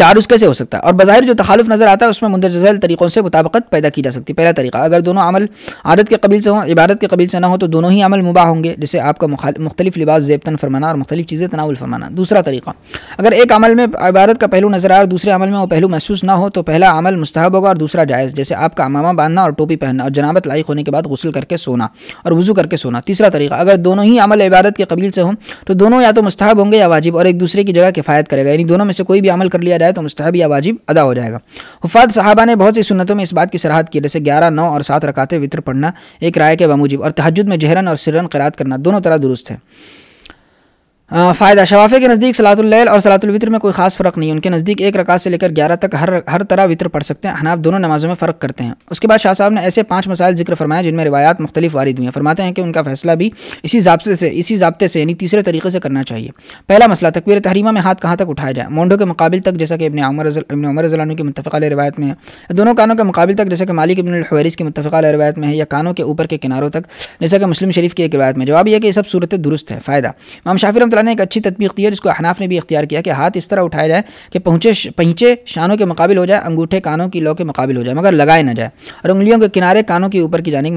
तारुज कैसे हो सकता है और बाहर जो तखालफ नज़र आता है उसमें मंदरजैल तरीक़ों से मुताबकत पैदा की जा सकती है पहला तरीका अगर दोनों अमल आदत के कबील से हों इबादत के कबील से ना हो तो दोनों ही अमल मुबा होंगे जैसे आपका मुख्तलि लिबास जेबतन फरमाना और मुख्तलि चीज़ें तनाउल फरमाना दूसरा तरीका अगर एक अमल में इबारत का पहलू नज़र आए और दूसरे अमल में वो पहलू महसूस ना हो तो पहला अमल मुस्तहब होगा और दूसरा जायज़ जैसे आपका अमामा बांधना और टोपी पहनना और जनाबत लाइक होने के बाद गसल करके सोना और वज़ू करके सोना तीसरा तरीका अगर दोनों ही अमल इबादत के कबील से हों तो दोनों या तो मुस्तहब होंगे या वाजिब और एक दूसरे की जगह किफ़ायत करेगा यानी दोनों में से कोई भी अमल कर लिया जाए जाए तो मुस्तहब या वाजिब अदा हो जाएगा हफाद साहबा ने बहुत सी सुनतों में इस बात की सराहत की जैसे ग्यारह नौ और सात रकाते वित्र पढ़ना एक राय के बामूजिब और तहजद में जहरन और सिरन करात करना दोनों तरह दुरुस्त है फ़ायदा शवाफ़े के नज़दीक सलातुल्लैल और सलातुलवित्र में कोई ख़ास फ़र्क नहीं उनके नज़दीक एक रकात से लेकर ग्यारह तक हर हर तरह वित्र पढ़ सकते हैं हनाफ दोनों नमाज़ों में फ़र्क करते हैं उसके बाद शाह साहब ने ऐसे पाँच मसाइल जिक्र फरमाया जिनमें रिवायात मुख्तलिफ वारिद हुई हैं फरमाते हैं कि उनका फैसला भी इसी जबसे से इसी जबते से यानी तीसरे तरीके से करना चाहिए पहला मसला तकबीर तहरीमा में हाथ कहाँ तक उठाया जाए मोंडों के मुकाबले तक जैसा कि अपने अमर इबन उमर रजान की मुतफ़ा रिवायत में है दोनों कानों के मुकाबले तक जैसा कि मालिक इबन हवैरिस की मुतफ़ा रिवायत में है या कानों के ऊपर के किनारों तक जैसा कि मुस्लिम शरीफ की एक रिवायत में जवाब यह कि सब सूरत दुरुस्त है फ़ायदा माम शाफी तरह ने एक अच्छी तदबीक दी है जिसको अहनाफ ने भी इख्तियार किया कि हाथ इस तरह उठाया जाए कि पहुँचे पहुँचे शानों के मुकाबिल हो जाए अंगूठे कानों की लो के मुकाबिल हो जाए मगर लगाए ना जाए और उंगलियों के किनारे कानों के ऊपर की जाने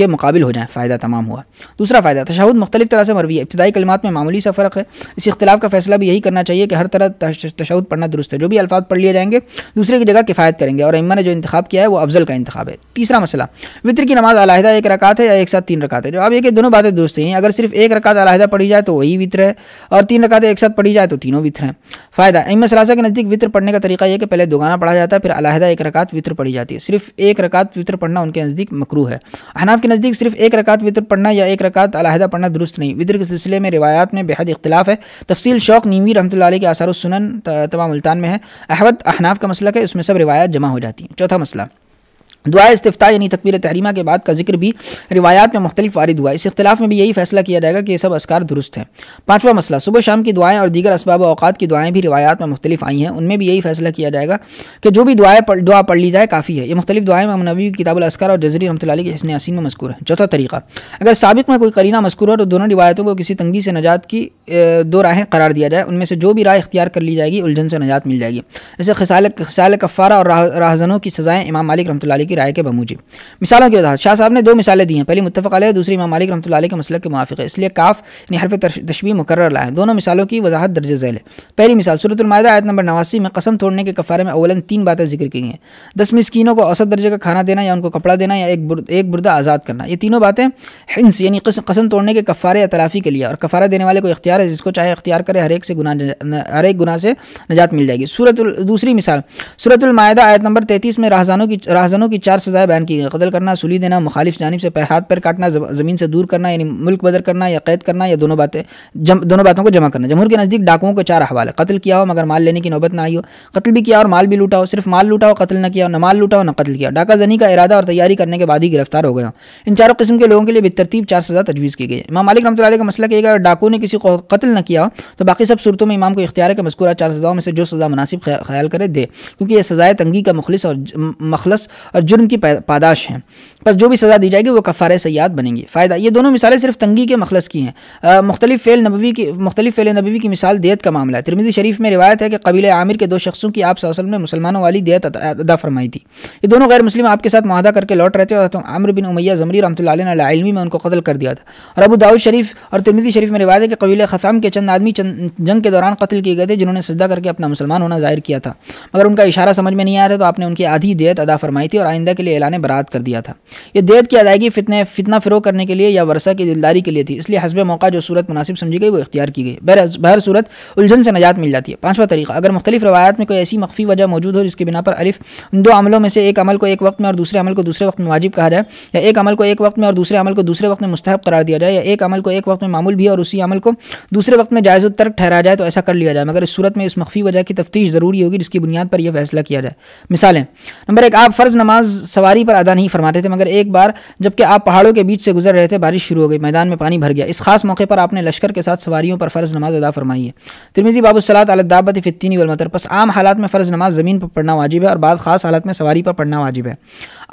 के मुकाबिल हो जाए फ़ायदा तमाम हुआ दूसरा फ़ायदा तशाद मुख्तलिफ तरह से मरवी है इब्तदाई कलमात में मामूली सा फ़र्क है इस इख्तलाफ का फैसला भी यही करना चाहिए कि हर तरह तशद पढ़ना दुरुस्त है जो भी अल्फाज पढ़ लिए जाएंगे दूसरे की जगह किफ़ायत करेंगे और इम्मा ने जो इंतखब किया है वो अफजल का इंतखब है तीसरा मसला वितर की नमाज़ अलहदा एक रकात है या एक साथ तीन रकात है जवाब ये दोनों बातें दुरुस्त हैं अगर सिर्फ एक रकात अलहदा पढ़ी जाए तो वही वितर वित्र है और तीन रकातें एक साथ पढ़ी जाए तो तीनों वित्र हैं फ़ायदा इम सलासा के नज़दीक वित्र पढ़ने का तरीका यह कि पहले दोगाना पढ़ा जाता है फिर अलहदा एक रकात वित्र पढ़ी जाती है सिर्फ एक रकात वित्र पढ़ना उनके नज़दीक मकरू है अनाफ के नज़दीक सिर्फ एक रकात वित्र पढ़ना या एक रकात अलहदा पढ़ना दुरुस्त नहीं वित्र के सिलसिले में रिवायात में बेहद इख्तलाफ है तफसील शौक नीमी रहमत के आसार सुनन तमाम मुल्तान में है अहवद अहनाफ का मसला है उसमें सब रिवायात जमा हो जाती है चौथा मसला दुआ इस्ता यानी तकबीर तहरीमा के बाद का जिक्र भी रिवायात में मुख्तलि वारद हुआ इस इख्तलाफ में भी यही फैसला किया जाएगा कि ये सब असकार दुरुस्त हैं पाँचवा मसला सुबह शाम की दुआएं और दीगर इसबाब अवकात की दुआएं भी रवायात में मुख्तलि आई हैं उनमें भी यही फैसला किया जाएगा कि जो भी दुआएँ पढ़ दुआ पढ़ ली जाए काफ़ी है ये मुख्तलिफ दुआएँ में नबी असकार और जजरी रमत के हसन यासिन में मस्कूर है चौथा तरीका अगर सबक में कोई करीना मस्कूर हो तो दोनों रवायतों को किसी तंगी से नजात की दो राहें करार दिया जाए उनमें से जो भी राय इख्तियार कर ली जाएगी उलझन से नजात मिल जाएगी जैसे खसाल खसाल कफ़ारा और राहजनों की सज़ाएँ इमाम मालिक रमत की की राय के बमूजिब मिसालों की वजह शाह साहब ने दो मिसालें दी हैं पहली मुतफ़ है दूसरी मामालिक मालिक रमत के मसल के मुआफ़ है इसलिए काफ ने हरफ तशबी मुकर लाए दोनों मिसालों की वजाहत दर्ज झैल है पहली मिसाल सूरतमायदा आयत नंबर नवासी में कसम तोड़ने के कफ़ारे में अवलन तीन बातें जिक्र की हैं दस मिसकिनों को औसत दर्जे का खाना देना या उनको कपड़ा देना या एक बुरदा आज़ाद करना ये तीनों बातें हिंस यानी कसम तोड़ने के कफ़ारे या तलाफ़ी के लिए और कफ़ारा देने वाले को इख्तियार है जिसको चाहे इख्तियार करे हर एक से गुना हर एक गुना से निजात मिल जाएगी सूरत दूसरी मिसाल सूरतमायदा आयत नंबर तैतीस में राहजानों की राहजनों की चार सजाएं बयान की गई कतल करना सुली देना मुखालिफ जानब से हाथ पैर काटना ज़मीन से दूर करना यानी मुल्क बदर करना या कैद करना या दोनों बातें जम दोनों बातों को जमा करना जमहूर के नज़दीक डाकुओं के चार हवाले कत्ल किया हो मगर माल लेने की नौबत ना आई हो कत्ल भी किया और माल भी लूटा हो सिर्फ माल लूटा हो कत्ल न किया हो न माल लूटा हो न कत्ल किया डाका जनी का इरादा और तैयारी करने के बाद ही गिरफ्तार हो गया इन चारों किस्म के लोगों के लिए बेतरतीब चार सज़ा तजवीज़ की गई इमाम मालिक रमत का मसला किया अगर डाकू ने किसी को कत्ल न किया हो तो बाकी सब सूरतों में इमाम को इख्तियार के मस्कूर मस्कूरा चार सज़ाओं में से जो सज़ा मुनासिब ख्याल करे दे क्योंकि यह सज़ाए तंगी का मुखलिस और मखलस और जुर्म की पादाश हैं बस जो भी सज़ा दी जाएगी वो कफ़ार सयाद बनेंगी फ़ायदा ये दोनों मिसालें सिर्फ तंगी के मखलस की हैं मुख्तलिफ फ़ैल नबी की मुख्तलिफ फ़ैल नबी की मिसाल दियत का मामला है तिरमिजी शरीफ में रिवायत है कि कबील आमिर के दो शख्सों की आप वसलम ने मुसलमानों वाली दियत अदा फरमाई थी ये दोनों गैर मुस्लिम आपके साथ माहदा करके लौट रहे थे और आमिर बिन उमैया जमरी रमत अलमी में उनको कतल कर दिया था और अबू दाऊद शरीफ और तिरमिजी शरीफ में रिवायत है कि कबील खसाम के चंद आदमी जंग के दौरान कत्ल किए गए थे जिन्होंने सजदा करके अपना मुसलमान होना जाहिर किया था मगर उनका इशारा समझ में नहीं आया था तो आपने उनकी आधी दियत अदा फरमाई थी और आइंदा के लिए ऐलान बरात कर दिया था यह देद की अदायगी फितने फितना फ़रो करने के लिए या वर्षा की दिलदारी के लिए थी इसलिए हसब मौका जो सूरत मुनासिब समझी गई वो इख्तियार की गई बहर सूरत उलझन से नजात मिल जाती है पाँचवा तरीका अगर मुख्तलिफ रवायात में कोई ऐसी मखफी वजह मौजूद हो जिसके बिना पर उन दो अमलों में से एक अमल को एक वक्त में और दूसरे अमल को दूसरे वक्त में वाजिब कहा जाए या एक अमल को एक वक्त में और दूसरे अमल को दूसरे वक्त में मुस्तक करार दिया जाए या एक अमल को एक वक्त में मामूल भी और उसी अमल को दूसरे वक्त में जायज़ तर्क ठहराया जाए तो ऐसा कर लिया जाए मगर इस सूरत में इस मख्फी वजह की तफ्तीश ज़रूरी होगी जिसकी बुनियाद पर यह फैसला किया जाए मिसालें नंबर एक आप फ़र्ज़ नमाज नमाज सवारी पर अदा नहीं फरमाते थे मगर एक बार जबकि आप पहाड़ों के बीच से गुजर रहे थे बारिश शुरू हो गई मैदान में पानी भर गया इस खास मौके पर आपने लश्कर के साथ सवारियों पर फ़र्ज़ नमाज अदा फरमाई है तिरमिजी बाबूसलात अलदाबत फ़ितनी वलमतर बस आम हालात में फ़र्ज़ नमाज ज़मीन पर पढ़ना वाजिब है और बाद खास हालत में सवारी पर पढ़ना वाजिब है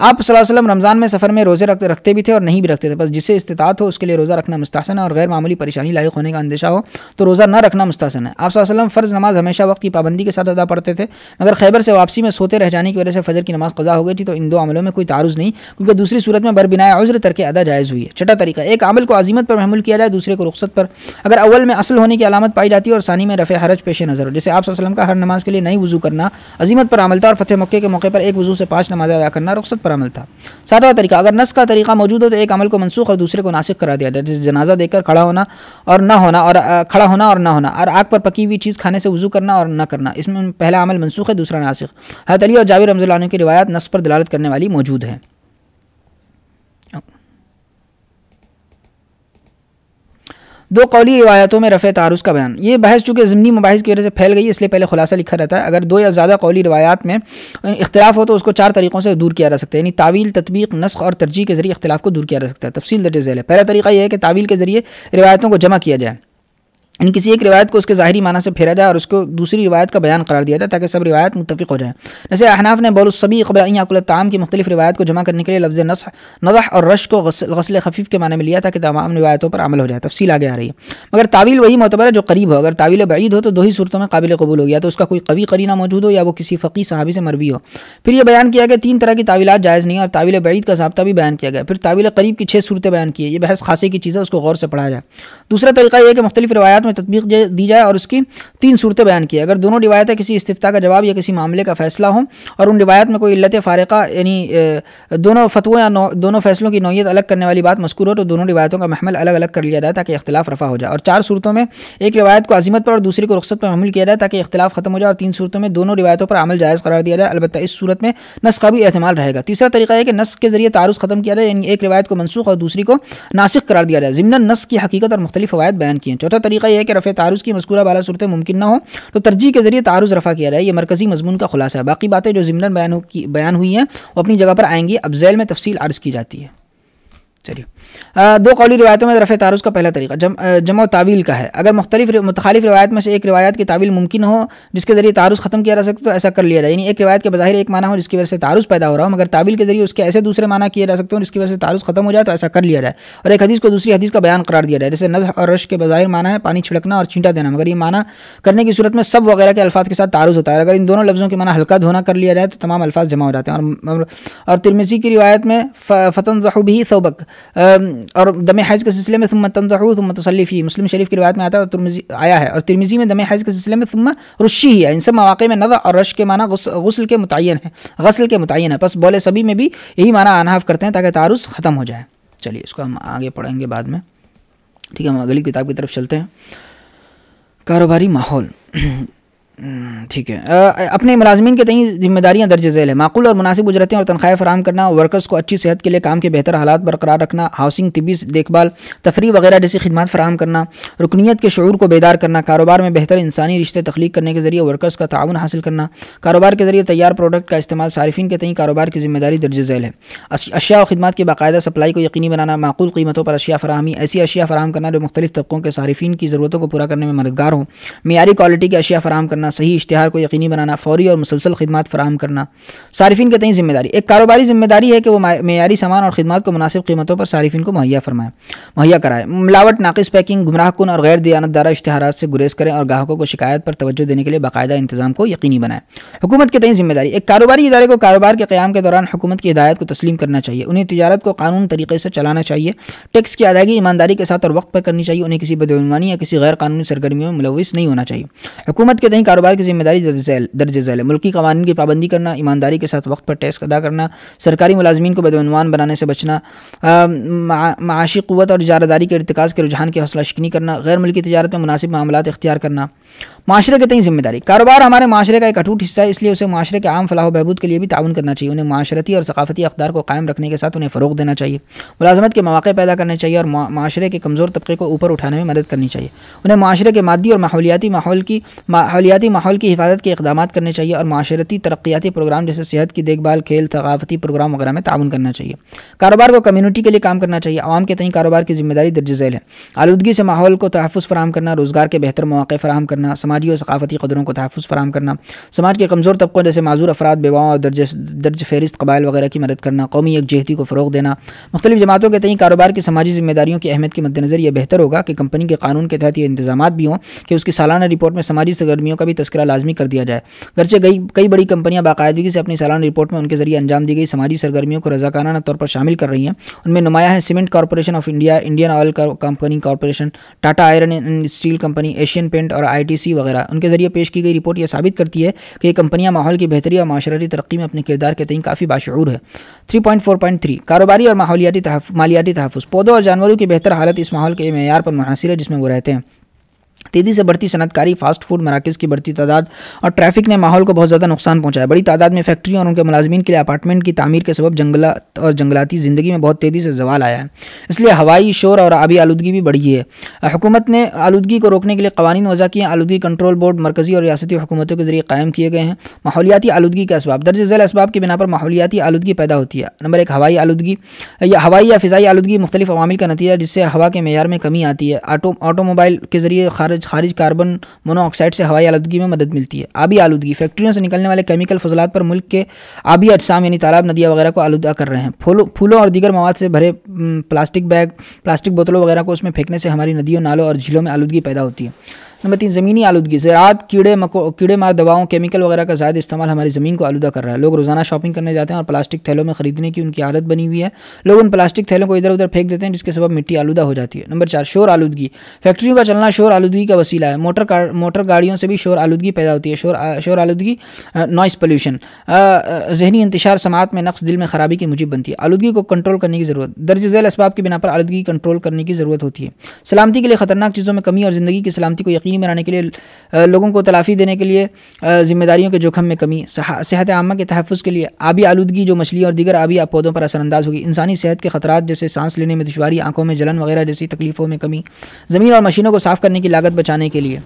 आप सलाम रमज़ान में सफ़र में रोज़े रखते रखते भी थे और नहीं भी रखते थे बस जिसे इस्तात हो उसके लिए रोज़ा रखना मुस्तासन है और गैर मामूली परेशानी लायक होने का अंदेशा हो तो रोज़ा न रखना मुस्तासन है आप फ़र्ज़ नमाज हमेशा वक्त की पाबंदी के साथ अदा पढ़ते थे मगर खैबर से वापसी में सोते रह जाने की वजह से फजर की नमाज़ कज़ा हो गई थी तो इन दो अमलों में कोई तारुज़ नहीं क्योंकि दूसरी सूरत में बर बिना उज्र तरके अदा जायज़ हुई है छठा तरीका एक अमल को अजीमत पर महमूल किया जाए दूसरे को रुख्सत पर अगर अव्वल में असल होने की अलामत पाई जाती है और सानी में रफ़े हरज पेश नज़र हो जैसे आप वसलम का हर नमाज़ के लिए नई वज़ू करना अजीमत पर अमल था और फतेह मक्के के मौके पर एक वज़ू से पाँच नमाज अदा करना रुख्सत पर अमल था सातवा तरीका अगर नस का तरीका मौजूद हो तो एक अमल को मनसूख और दूसरे को नासिक करा दिया जाए जैसे जनाजा देकर खड़ा होना और ना होना और खड़ा होना और ना होना और आग पर पकी हुई चीज़ खाने से वज़ू करना और ना करना इसमें पहला अमल मनसूख है दूसरा नासिक हतली और जाविर रमजान की रवायत नस पर दलालत करने वाली मौजूद हैं दो कौली रिवायतों में रफ़ तारुस का बयान ये बहस चूँकि ज़मनी मुबास की वजह से फैल गई इसलिए पहले खुलासा लिखा रहता है अगर दो या ज़्यादा कौली रवायात में इख्तलाफ हो तो उसको चार तरीक़ों से दूर किया जा सकता है यानी तावील तबीक नस्ख और तरजीह के जरिए इख्तलाफ को दूर किया जा सकता है तफसील दर्ज है पहला तरीका यह है कि तावील के जरिए रिवायतों को जमा किया जाए यानी किसी एक रिवायत को उसके ज़ाहरी माना से फेरा जाए और उसको दूसरी रिवायत का बयान करार दिया जाए ताकि सब रिवायत मुतफ़ हो जाए जैसे अहनाफ ने बौलसबी अकुल ताम की मुख्तलिफ रिवायत को जमा करने के लिए लफ्ज़ नस नदह और रश को गसल खफीफ के माने में लिया ताकि तमाम रिवायतों पर अमल हो जाए तफसील आगे आ रही है मगर तावील वही मतबर है जो करीब हो अगर तावील बैद हो तो दो ही सूरतों में काबिल कबूल हो गया तो उसका कोई कवी करीना मौजूद हो या वो किसी फकीी सहाबी से मरवी हो फिर यह बयान किया गया तीन तरह की तावीलत जायज़ नहीं और तावील बैद का जबता भी बयान किया गया फिर तावील करीब की छः सूरतें बयान की है ये बहस खासी की चीज़ है उसको गौर से पढ़ा जाए दूसरा तरीका यह है कि मुख्तलिफ रवायत रिवायत में तदबीक दी जाए और उसकी तीन सूरतें बयान की अगर दोनों रिवायतें किसी इस्तीफा का जवाब या किसी मामले का फैसला हो और उन रिवायत में कोई इल्लत फारिका यानी दोनों फतवों या दोनों फैसलों की नौीयत अलग करने वाली बात मशकूर हो तो दोनों रिवायतों का महमल अलग अलग कर लिया जाए ताकि अख्तिलाफ रफा हो जाए और चार सूरतों में एक रिवायत को अजीमत पर और दूसरी को रुख्सत पर महमल किया जाए ताकि अख्तिलाफ खत्म हो जाए और तीन सूरतों में दोनों रिवायतों पर अमल जायज़ करार दिया जाए अलबत्त इस सूरत में नस का भी अहतमाल रहेगा तीसरा तरीका है कि नस के जरिए तारुस खत्म किया जाए यानी एक रिवायत को मनसूख और दूसरी को नासिक करार दिया जाए ज़िमन नस की हकीकत और मुख्तलिफ फवायद बयान किए चौथा तरीका यह है कि रफ़े तारुज़ की मस्कूरा बाला सूरत मुमकिन ना हो तो तरजीह के ज़रिए तारुज़ रफ़ा किया जाए यह मरकज़ी मजमून का खुलासा है बाकी बातें जो ज़िमन बयान बयान हुई हैं वो अपनी जगह पर आएंगी अब जैल में तफसील अर्ज़ की जाती है चलिए दो कौली रिवायतों में रफ़ तारुज़ का पहला तरीका जम जमा तावील का है अगर मुख्तलिफ मुतखालिफ रवायत में से एक रवायत की तावील मुमकिन हो जिसके ज़रिए तारुज़ ख़त्म किया जा सकता तो ऐसा कर लिया जाए यानी एक रिवायत के बाहर एक माना हो जिसकी वजह से तारुज़ पैदा हो रहा हो मगर तावील के ज़रिए उसके ऐसे दूसरे माना किए जा सकते हो जिसकी वजह से तारुज़ ख़त्म हो जाए तो ऐसा कर लिया जाए और एक हदीस को दूसरी हदीस का बयान करार दिया जाए जैसे नज़ और रश के बाहर माना है पानी छिड़कना और छींटा देना मगर ये माना करने की सूरत में सब वगैरह के अल्फाज के साथ तारुज़ होता है अगर इन दोनों लफ्ज़ों के माना हल्का धोना कर लिया जाए तो तमाम अल्फाज जमा हो जाते हैं और तिरमिसी की रवायत में फ़तन जहूबी सौबक और दम हज़ के सिलसिले में तुम तनजहू तुम तसली फ़ी मुस्लिम शरीफ की रिवायत में आता है तुरमिजी आया है और तिरमिजी में दम हज़ के सिलसिले में तुम रुशी ही है इन सब मौाक़े में नज़र और रश के माना गसल के मुतन है गसल के मुतन है बस बोले सभी में भी यही माना अनहाफ़ करते हैं ताकि तारुस ख़त्म हो जाए चलिए इसको हम आगे पढ़ेंगे बाद में ठीक है हम अगली किताब की तरफ चलते हैं कारोबारी माहौल हम्म, ठीक है आ, अपने मुलाजमीन के तई जिम्मेदारियां दर्ज झेल है माकूल और मुनासिब उजरतें और तनख्वाह फराम करना वर्कर्स को अच्छी सेहत के लिए काम के बेहतर हालात बरकरार रखना हाउसिंग तबी देखभाल तफरी वगैरह जैसी खदमत फराम करना रुकनीत के शूर को बेदार करना कारोबार में बेहतर इंसानी रिश्ते तख्लीक करने के जरिए वर्कर्स का ताउन हासिल करना कारोबार के जरिए तैयार प्रोडक्ट का इस्तेमाल सार्फिन के तई कारोबार की जिम्मेदारी दर्ज झेल है अशिया और खदमत की बाकायदा सप्लाई को यकीनी बनाना माकूल कीमतों पर अशिया फरहमी ऐसी अशिया फराम करना जो मुख्तलि तबकों के सार्फिन की ज़रूरतों को पूरा करने में मददगार हो मीरी क्वालिटी की अशिया फराम करना करना सही इश्तहार को यकीनी बनाना फौरी और मुसलसल खदमात फराम करना सार्फिन के तई जिम्मेदारी एक कारोबारी जिम्मेदारी है कि वो मैारी सामान और खदमात को मुनासिब कीमतों पर सार्फिन को मुहैया फरमाए मुहैया कराए मिलावट नाकस पैकिंग गुमराहकुन और गैर दयानतदारा इश्तहार से गुरेज करें और ग्राहकों को शिकायत पर तोज्जो देने के लिए बाकायदा इंतजाम को यकीनी बनाए हुकूमत के तय जिम्मेदारी एक कारोबारी इदारे को कारोबार के क्याम के दौरान हुकूमत की हिदायत को तस्लीम करना चाहिए उन्हें तजारत को कानून तरीके से चलाना चाहिए टैक्स की अदायगी ईमानदारी के साथ और वक्त पर करनी चाहिए उन्हें किसी बदमानी या किसी गैर कानूनी सरगर्मियों में मुलविस नहीं होना चाहिए हुकूमत के तहत कारोबार की जिम्मेदारी दर्ज झैल है मुल्की कवानी की पाबंदी करना ईमानदारी के साथ वक्त पर टैक्स अदा करना सरकारी मुलाजमीन को बदनवान बनाने से बचना माशी क़वत और इजारदारी के इरतकाज़ के रुझान की हौसला शिकनी करना गैर मुल्की तजारत में मुनासिब मामला इख्तियार करना माशरे के तई जिम्मेदारी कारोबार हमारे माशरे का एक अटूट हिस्सा है इसलिए उसे माशरे के आम फलाह बहबूद के लिए भी ताउन करना चाहिए उन्हें माशरती और सकाफती अकदार को कायम रखने के साथ उन्हें फ़रोग देना चाहिए मुलाजमत के मौाक़े पैदा करने चाहिए और माशरे के कमज़ोर तबके को ऊपर उठाने में मदद करनी चाहिए उन्हें माशरे के मादी और माहौलियाती माहौल की माहौलियाती माहौल की हिफाजत के इकदाम करने चाहिए और माशरती तरक्याती प्रोग्राम जैसे सेहत की देखभाल खेल सकाफती प्रोग्राम वगैरह में ताउन करना चाहिए कारोबार को कम्यूनिटी के लिए काम करना चाहिए आवाम के तई कारोबार की जिम्मेदारी दर्ज झेल है आलूदगी से माहौल को तहफ़ फराम करना रोज़गार के बेहतर मौके फराम करना समाजी और सकाफती कदरों को तहफ़ फराम करना समाज के कमज़ोर तबकों जैसे माजूर अफराद बेवाओं और दर्ज दर्ज फहरिस्त कबाइल वगैरह की मदद करना कौमी यकजहती को फ़रोग देना मुख्तलिफ जमातों के तई कारोबार की समाजी जिम्मेदारियों की अहमियत के मद्देनज़र यह बेहतर होगा कि कंपनी के कानून के तहत ये इंतजाम भी हों कि उसकी सालाना रिपोर्ट में समाजी सरगर्मियों का भी तस्करा लाजमी कर दिया जाए गर्चे गई कई बड़ी कंपनियां बाकायदगी से अपनी सालाना रिपोर्ट में उनके जरिए अंजाम दी गई समाजी सरगर्मियों को रजाकाना तौर पर शामिल कर रही हैं उनमें नुमाया है cement corporation of India Indian oil company corporation Tata iron and steel company Asian paint और आई टी वगैरह उनके जरिए पेश की गई रिपोर्ट यह साबित करती है कि ये कंपनियाँ माहौल की बेहतरी और माशरती तरक्की में अपने किरदार के तईं काफ़ी बाशूर है three point four point three कारोबारी और माहौलियाती तहफ मालियाती तहफ़ पौधों और जानवरों की बेहतर हालत इस माहौल के मैार पर मुनहसर है जिसमें वो रहते हैं तेजी से बढ़ती सनतकारी फास्ट फूड मराकज़ की बढ़ती तादाद और ट्रैफिक ने माहौल को बहुत ज़्यादा नुकसान पहुँचाया बड़ी तादाद में फैक्ट्रियों और उनके मुलाजमन के लिए अपार्टमेंट की तमीर के सबब जंगलात और जंगलाती ज़िंदगी में बहुत तेज़ी से जवाल आया है इसलिए हवाई शोर और आबी आलूदगी भी बढ़ी है हुकूमत ने आलूदगी को रोकने के लिए कवानी वजह किए आलूदगी कंट्रोल बोर्ड मरकजी और रियासती हुकूमतों के जरिए कायम किए गए हैं माहौलियाती आलूदगी के असबाब दर्ज झेल इसबाब की बिना पर माहौलियाती आलूदगी पैदा होती है नंबर एक हवाई आलूदगी या हवाई या फाई आलूदगी मुख्तलिफ अवामिल का नतीजा जिससे हवा के मैार में कमी आती है ऑटोमोबाइल के ज़रिए खारिज खारिज कार्बन मोनोऑक्साइड से हवाई आलूदगी में मदद मिलती है आबी आलूदगी फैक्ट्रियों से निकलने वाले केमिकल फजलात पर मुल्क के आबी अजसाम यानी तालाब नदियाँ वगैरह को आलूदा कर रहे हैं फूलों फूलों और दीगर मवाद से भरे प्लास्टिक बैग प्लास्टिक बोतलों वगैरह को उसमें फेंकने से हमारी नदियों नालों और झीलों में आलूदगी पैदा होती है नंबर तीन ज़मीनी आलूदगी ज़रात कीड़े मको कीड़े मार दवाओं केमिकल वगैरह का ज़्यादा इस्तेमाल हमारी ज़मीन को आलूदा कर रहा है लोग रोज़ाना शॉपिंग करने जाते हैं और प्लास्टिक थैलों में ख़रीदने की उनकी आदत बनी हुई है लोग उन प्लास्टिक थैलों को इधर उधर फेंक देते हैं जिसके सब मिट्टी आलूदा हो जाती है नंबर चार शोर आलूदगी फैक्ट्रियों का चलना शोर आलूदगी का वसीला है मोटर मोटर गाड़ियों से भी शोर आलूदगी पैदा होती है शोर शोर आलूदगी नॉइस पोल्यूशन जहनी इंतशार समात में नक्स दिल में ख़राबी की मुझे बनती है आलूदगी को कंट्रोल करने की ज़रूरत दर्ज झेल इसबाब के बिना पर आलूदगी कंट्रोल करने की ज़रूरत होती है सलामती के लिए ख़तरनाक चीज़ों में कमी और ज़िंदगी की सलामती को यकीन यकीनी बनाने के लिए लोगों को तलाफी देने के लिए जिम्मेदारियों के जोखम में कमी सेहत आमा के तहफ़ के लिए आबी आलूदगी जो मछली और दीगर आबी पौधों पर असरअंदाज होगी इंसानी सेहत के खतरा जैसे सांस लेने में दुशारी आंखों में जलन वगैरह जैसी तकलीफ़ों में कमी ज़मीन और मशीनों को साफ़ करने की लागत बचाने के लिए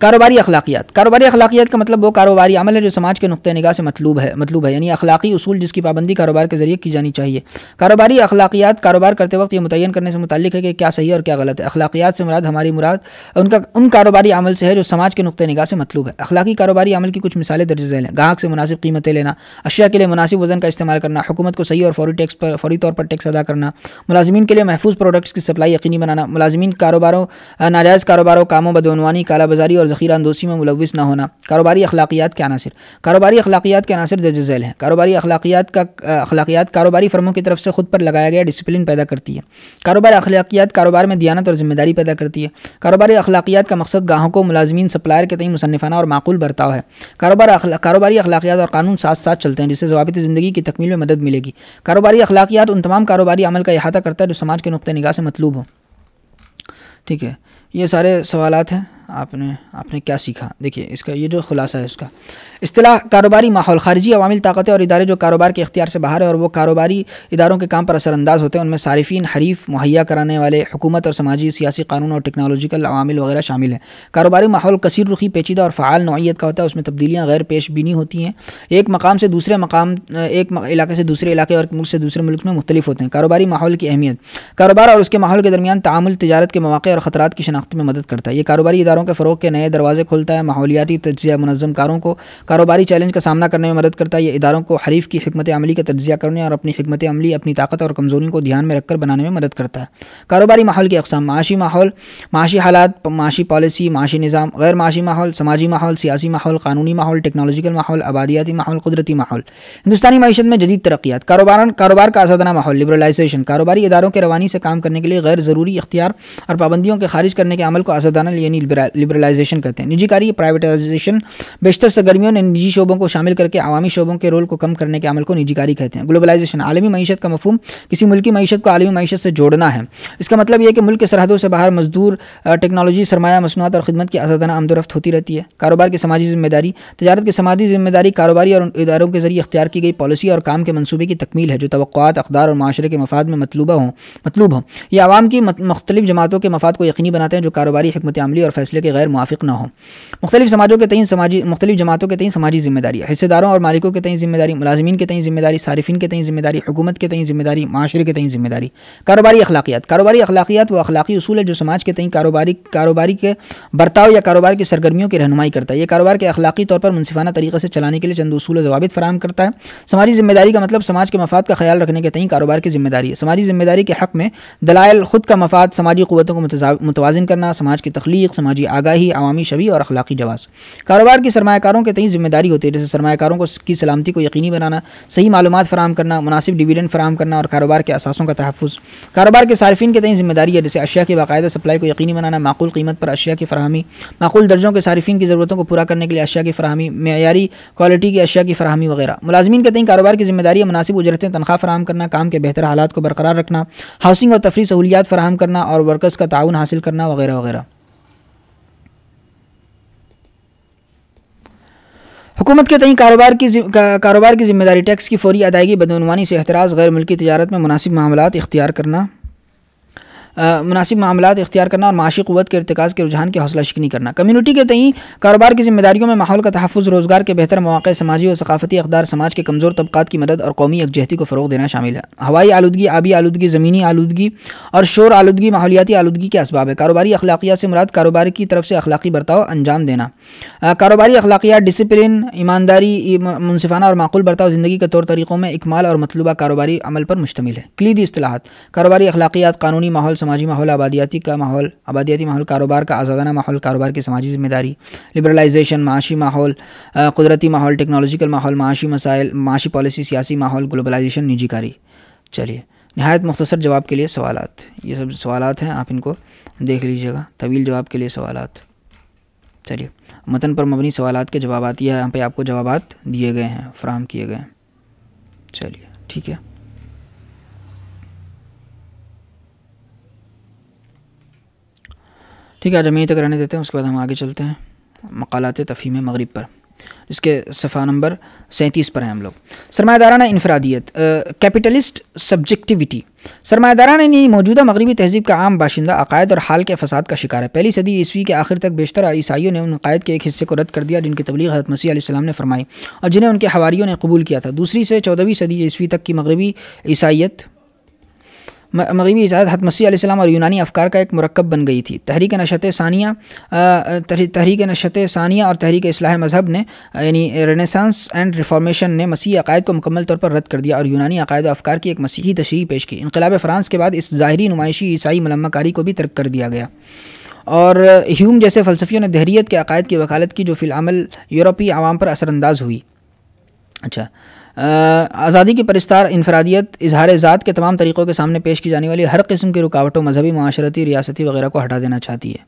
कारोबारी अखलाकियात कारोबारी अखलाकियात का मतलब वो कारोबारी अमल है जो समाज के नुक़ निगाह से मतलूब है मतलूब है यानी अखलाकी असूल जिसकी पाबंदी कारोबार के जरिए की जानी चाहिए कारोबारी अखलाकियात कारोबार करते वक्त ये मुतन करने से मुतल है कि क्या सही है और क्या गलत है अखलाकियात से मुराद हमारी मुराद उनका उन कारोबारी अमल से है जो समाज के नुक़ निगाह से मतलूब है अखलाकी कारोबारी अमल की कुछ मिसालें दर्ज झेलें गाहक से मुनासिब कीमतें लेना अशिया के लिए मुनासिब वजन का इस्तेमाल करना हुकूमत को सही और फौरी टैक्स पर फौरी तौर पर टैक्स अदा करना मुलाजमीन के लिए महफूज प्रोडक्ट्स की सप्लाई यकीनी बनाना मुलाजमीन कारोबारों नाजायज़ कारोबारों कामों बदनवानी कालाबाजारी और ज़ख़ीरा अंदोसी में मुलविस ना होना कारोबारी अखलाकियात के अनासर कारोबारी अखलाकियात के अनासर दर्ज झैल हैं कारोबारी अखलाकियात का अखलाकियात कारोबारी फर्मों की तरफ से खुद पर लगाया गया डिसिप्लिन पैदा करती है कारोबार अखलाकियात कारोबार में दियानत और जिम्मेदारी पैदा करती है कारोबारी अखलाकियात का मकसद को मुलाजमीन सप्लायर के तई मुसनफाना और माकूल बरताव है कारोबार कारोबारी अखलाकियात और कानून साथ साथ चलते हैं जिससे जवाबत ज़िंदगी की तकमील में मदद मिलेगी कारोबारी अखलाकियात उन तमाम कारोबारी अमल का अहाता करता है जो समाज के नुक़ निगाह से मतलूब हो ठीक है ये सारे सवालत हैं आपने आपने क्या सीखा देखिए इसका ये जो खुलासा है उसका अतलाह कारोबारी माहौल खारजी अवामिल ताकतें और इदारे जो कारोबार के अख्तियार से बाहर है और वो कारोबारी इदारों के काम पर असरानंदाज होते हैं उनमें सार्फिन हरीफ मुहैया कराने वाले हुकूमत और समाजी सियासी कानून और टेक्नोलॉजिकल अवामिल वगैरह शामिल हैं कारोबारी माहौल कसर रुखी पेचीदा और फ़ाल नौीयत का होता है उसमें तब्दीलियाँ गैर पेश बीनी होती हैं एक मकाम से दूसरे मकाम एक इलाके से दूसरे इलाके और मुल्क से दूसरे मुल्क में मुख्तलिफ होते हैं कारोबारी माहौल की अहमियत कारोबार और उसके माहौल के दरमियान तामुल तजारत के मौक़े और ख़तरा की शनाख्त में मदद करता है ये कारोबारी इदारों कारोबारों के फ़रोग के नए दरवाजे खुलता है माहौलियाती तजिया मनजम कारों को कारोबारी चैलेंज का सामना करने में मदद करता है यह इदारों को हरीफ की हमत अमली का तजिया करने और अपनी हमत अमली अपनी ताकत और कमज़ोरी को ध्यान में रखकर बनाने में मदद करता है कारोबारी माहौल की अकसाम माशी माहौल माशी हालात माशी पॉलिसी माशी निज़ाम गैर माशी माहौल समाजी माहौल सियासी माहौल कानूनी माहौल टेक्नोलॉजिकल माहौल आबादियाती माहौल कुदरती माहौल हिंदुस्तानी मीशत में जदीद तरक्यात कारोबार कारोबार का आसादाना माहौल लिबरलाइजेशन कारोबारी इदारों के रवानी से काम करने के लिए गैर ज़रूरी इख्तियार और पाबंदियों के खारिज करने के अमल को आसादाना यानी लिबरलाइजेशन कहते हैं निजीकारी प्राइवेटाइजेशन बेशतर सरगर्मियों ने निजी शोबों को शामिल करके आवामी शोबों के रोल को कम करने के अमल को निजीकारी कहते हैं ग्लोबलाइजेशन आलमी मीशत का मफूम किसी मुल्क की मीशत को आलमी मीशत से जोड़ना है इसका मतलब यह कि मुल्क के सरहदों से बाहर मजदूर टेक्नोलॉजी सरमाया मसनूआत और खदमत की आजादाना आमदोरफ्त होती रहती है कारोबार की समाजी जिम्मेदारी तजारत की समाजी जिम्मेदारी कारोबारी और इदारों के जरिए अख्तियार की गई पॉलिसी और काम के मनसूबे की तकमील है जो तो अखदार और माशरे के मफाद में मतलूबा हों मतलूब हों ये आवाम की मख्तलिफ जमातों के मफाद को यकीनी बनाते हैं जो कारोबारी हमत अमली और फैसले फैसले के गैर मुआफ़ ना हो मुख्तलिफ समाजों के तयन समाजी मुख्तलिफ जमातों के तीन समाजी जिम्मेदारी हिस्सेदारों और मालिकों के तयन जिम्मेदारी मुलाजमी के तयन जिम्मेदारी सार्फिन के तयन जिम्मेदारी हुकूमत के तयन जिम्मेदारी माशरे के तयन जिम्मेदारी कारोबारी अखलाकियात कारोबारी अखलाकियात व अखलाकी असूल है जो समाज के तयन कारोबारी कारोबारी के बर्ताव या कारोबार की सरगर्मियों की रहनमाई करता है यह कारोबार के अखलाकी तौर पर मुनफाना तरीके से चलाने के लिए चंद असूल जवाबित फराम करता है समाजी जिम्मेदारी का मतलब समाज के मफाद का ख्याल रखने के तयन कारोबार की जिम्मेदारी है समाजी जिम्मेदारी के हक में दलायल खुद का मफाद समाजी क़वतों को मुतवाजन करना समाज की तख्लीक समाजी जी आगाही आवामी छवि और अखलाकी जवाब कारोबार की सरमाकारों के तई जिम्मेदारी होती है जैसे सरमाकारों को की सलामती को यकीनी बनाना सही मालूम फराम करना मुनासिब डिविडेंड फराम करना और कारोबार के असासों का तहफ़ कारोबार के सार्फिन के तई जिम्मेदारी है जैसे अशिया की बाकायदा सप्लाई को यकीनी बनाना माकूल कीमत पर अशिया की फरहमी माकूल दर्जों के सार्फिन की ज़रूरतों को पूरा करने के लिए अशिया की फरहमी मैारी क्वालिटी की अशिया की फरहमी वगैरह मुलाजमीन के तई कारोबार की जिम्मेदारी मुनासिब उजरतें तनख्वाह फराम करना काम के बेहतर हालात को बरकरार रखना हाउसिंग और तफरी सहूलियात फराम करना और वर्कर्स का ताउन हासिल करना वगैरह वगैरह हुकूमत के तई कारोबार की का, कारोबार की जिम्मेदारी टैक्स की फौरी अदायगी बदनवानी से एतराज़ गैर मुल्की तजारत में मुनासिब मामला इख्तियार करना मुनासिब मामला इख्तियार करना और माशी क़वत के इरतकाज़ के रुझान की हौसला शिकनी करना कम्यूनिटी के तई कारोबार की जिम्मेदारियों में माहौल का तहफ़ रोज़गार के बेहतर मौक़े समाजी और सकाफती अकदार समाज के कमज़ोर तबक़ात की मदद और कौमी यकजहती को फ़रोग देना शामिल है हवाई आलूदगी आबी आलूदगी ज़मीनी आलूगी और शोर आलूदगी माहौलियाती आलूगी के इसबाब है कारोबारी अखलाकियात से मुराद कारोबार की तरफ से अखलाकी बर्ताव अंजाम देना कारोबारी अखलाकियात डिसिप्लिन ईमानदारी मुनसिफाना और माकूल बर्ताव ज़िंदगी के तौर तरीक़ों में इकमाल और मतलूबा कारोबारी अमल पर मुश्तमिल है कलीदी असलाहत कारोबारी अखलाकियात कानूनी माहौल समाज समाजी माहौल आबादियाती का माहौल आबादियाती माहौल कारोबार का आज़ादाना माहौल कारोबार की समाजी जिम्मेदारी लिबरलाइजेशन माशी माहौल कुदरती माहौल टेक्नोलॉजिकल माहौल माशी मसाइल माशी पॉलिसी सियासी माहौल ग्लोबलाइजेशन निजीकारी चलिए नहायत मुख्तसर जवाब के लिए सवाल ये सब सवाल हैं आप इनको देख लीजिएगा तवील जवाब के लिए सवाल चलिए मतन पर मबनी सवाल के जवाब यह यहाँ पर आपको जवाब दिए गए हैं फ्राहम किए गए हैं चलिए ठीक है ठीक है आज हमें यहीं तक रहने देते हैं उसके बाद हम आगे चलते हैं मकालत तफ़ीम मगरब पर जिसके सफ़ा नंबर सैंतीस पर हैं हम लोग सरमादाराना इनफरादियत कैपिटलिस्ट सब्जेक्टिविटी सरमादाराना ने मौजूदा मगरबी तहजीब का आम बाशिंदा अकायद और हाल के फसाद का शिकार है पहली सदी ईस्वी के आखिर तक बेशतर ईसाइयों ने उन अकायद के एक हिस्से को रद्द कर दिया जिनकी तबलीग हजरत मसीह आसमाम ने फरमाई और जिन्हें उनके हवारीयों ने कबूल किया था दूसरी से चौदहवीं सदी ईस्वी तक की मगरबी ईसाइत मगरबी इजाद हत मसीह और यूनानी अफकार का एक मरकब बन गई थी तहरीक नशत सानिया तहरीक नशत सानिया और तहरीक असलाह मजहब ने यानी रेनेसांस एंड रिफॉर्मेशन ने मसीह अकायद को मुकम्मल तौर पर रद्द कर दिया और यूनानी अकायद अफकार की एक मसीही तशरी पेश की इनकलाब फ़्रांस के बाद इस ज़ाहरी नुमाइशी ईसाई मलमकारी को भी तर्क कर दिया गया और ह्यूम जैसे फ़लसफियों ने दहरीत के अकायद की वकालत की जो फिलहाल यूरोपी आवाम पर असरानंदाज हुई अच्छा आज़ादी की परिस्तार इनफरादियत इजहार ज़ात के तमाम तरीक़ों के सामने पेश की जाने वाली हर किस्म की रुकावटों मजहबी माशरती रियासती वगैरह को हटा देना चाहती है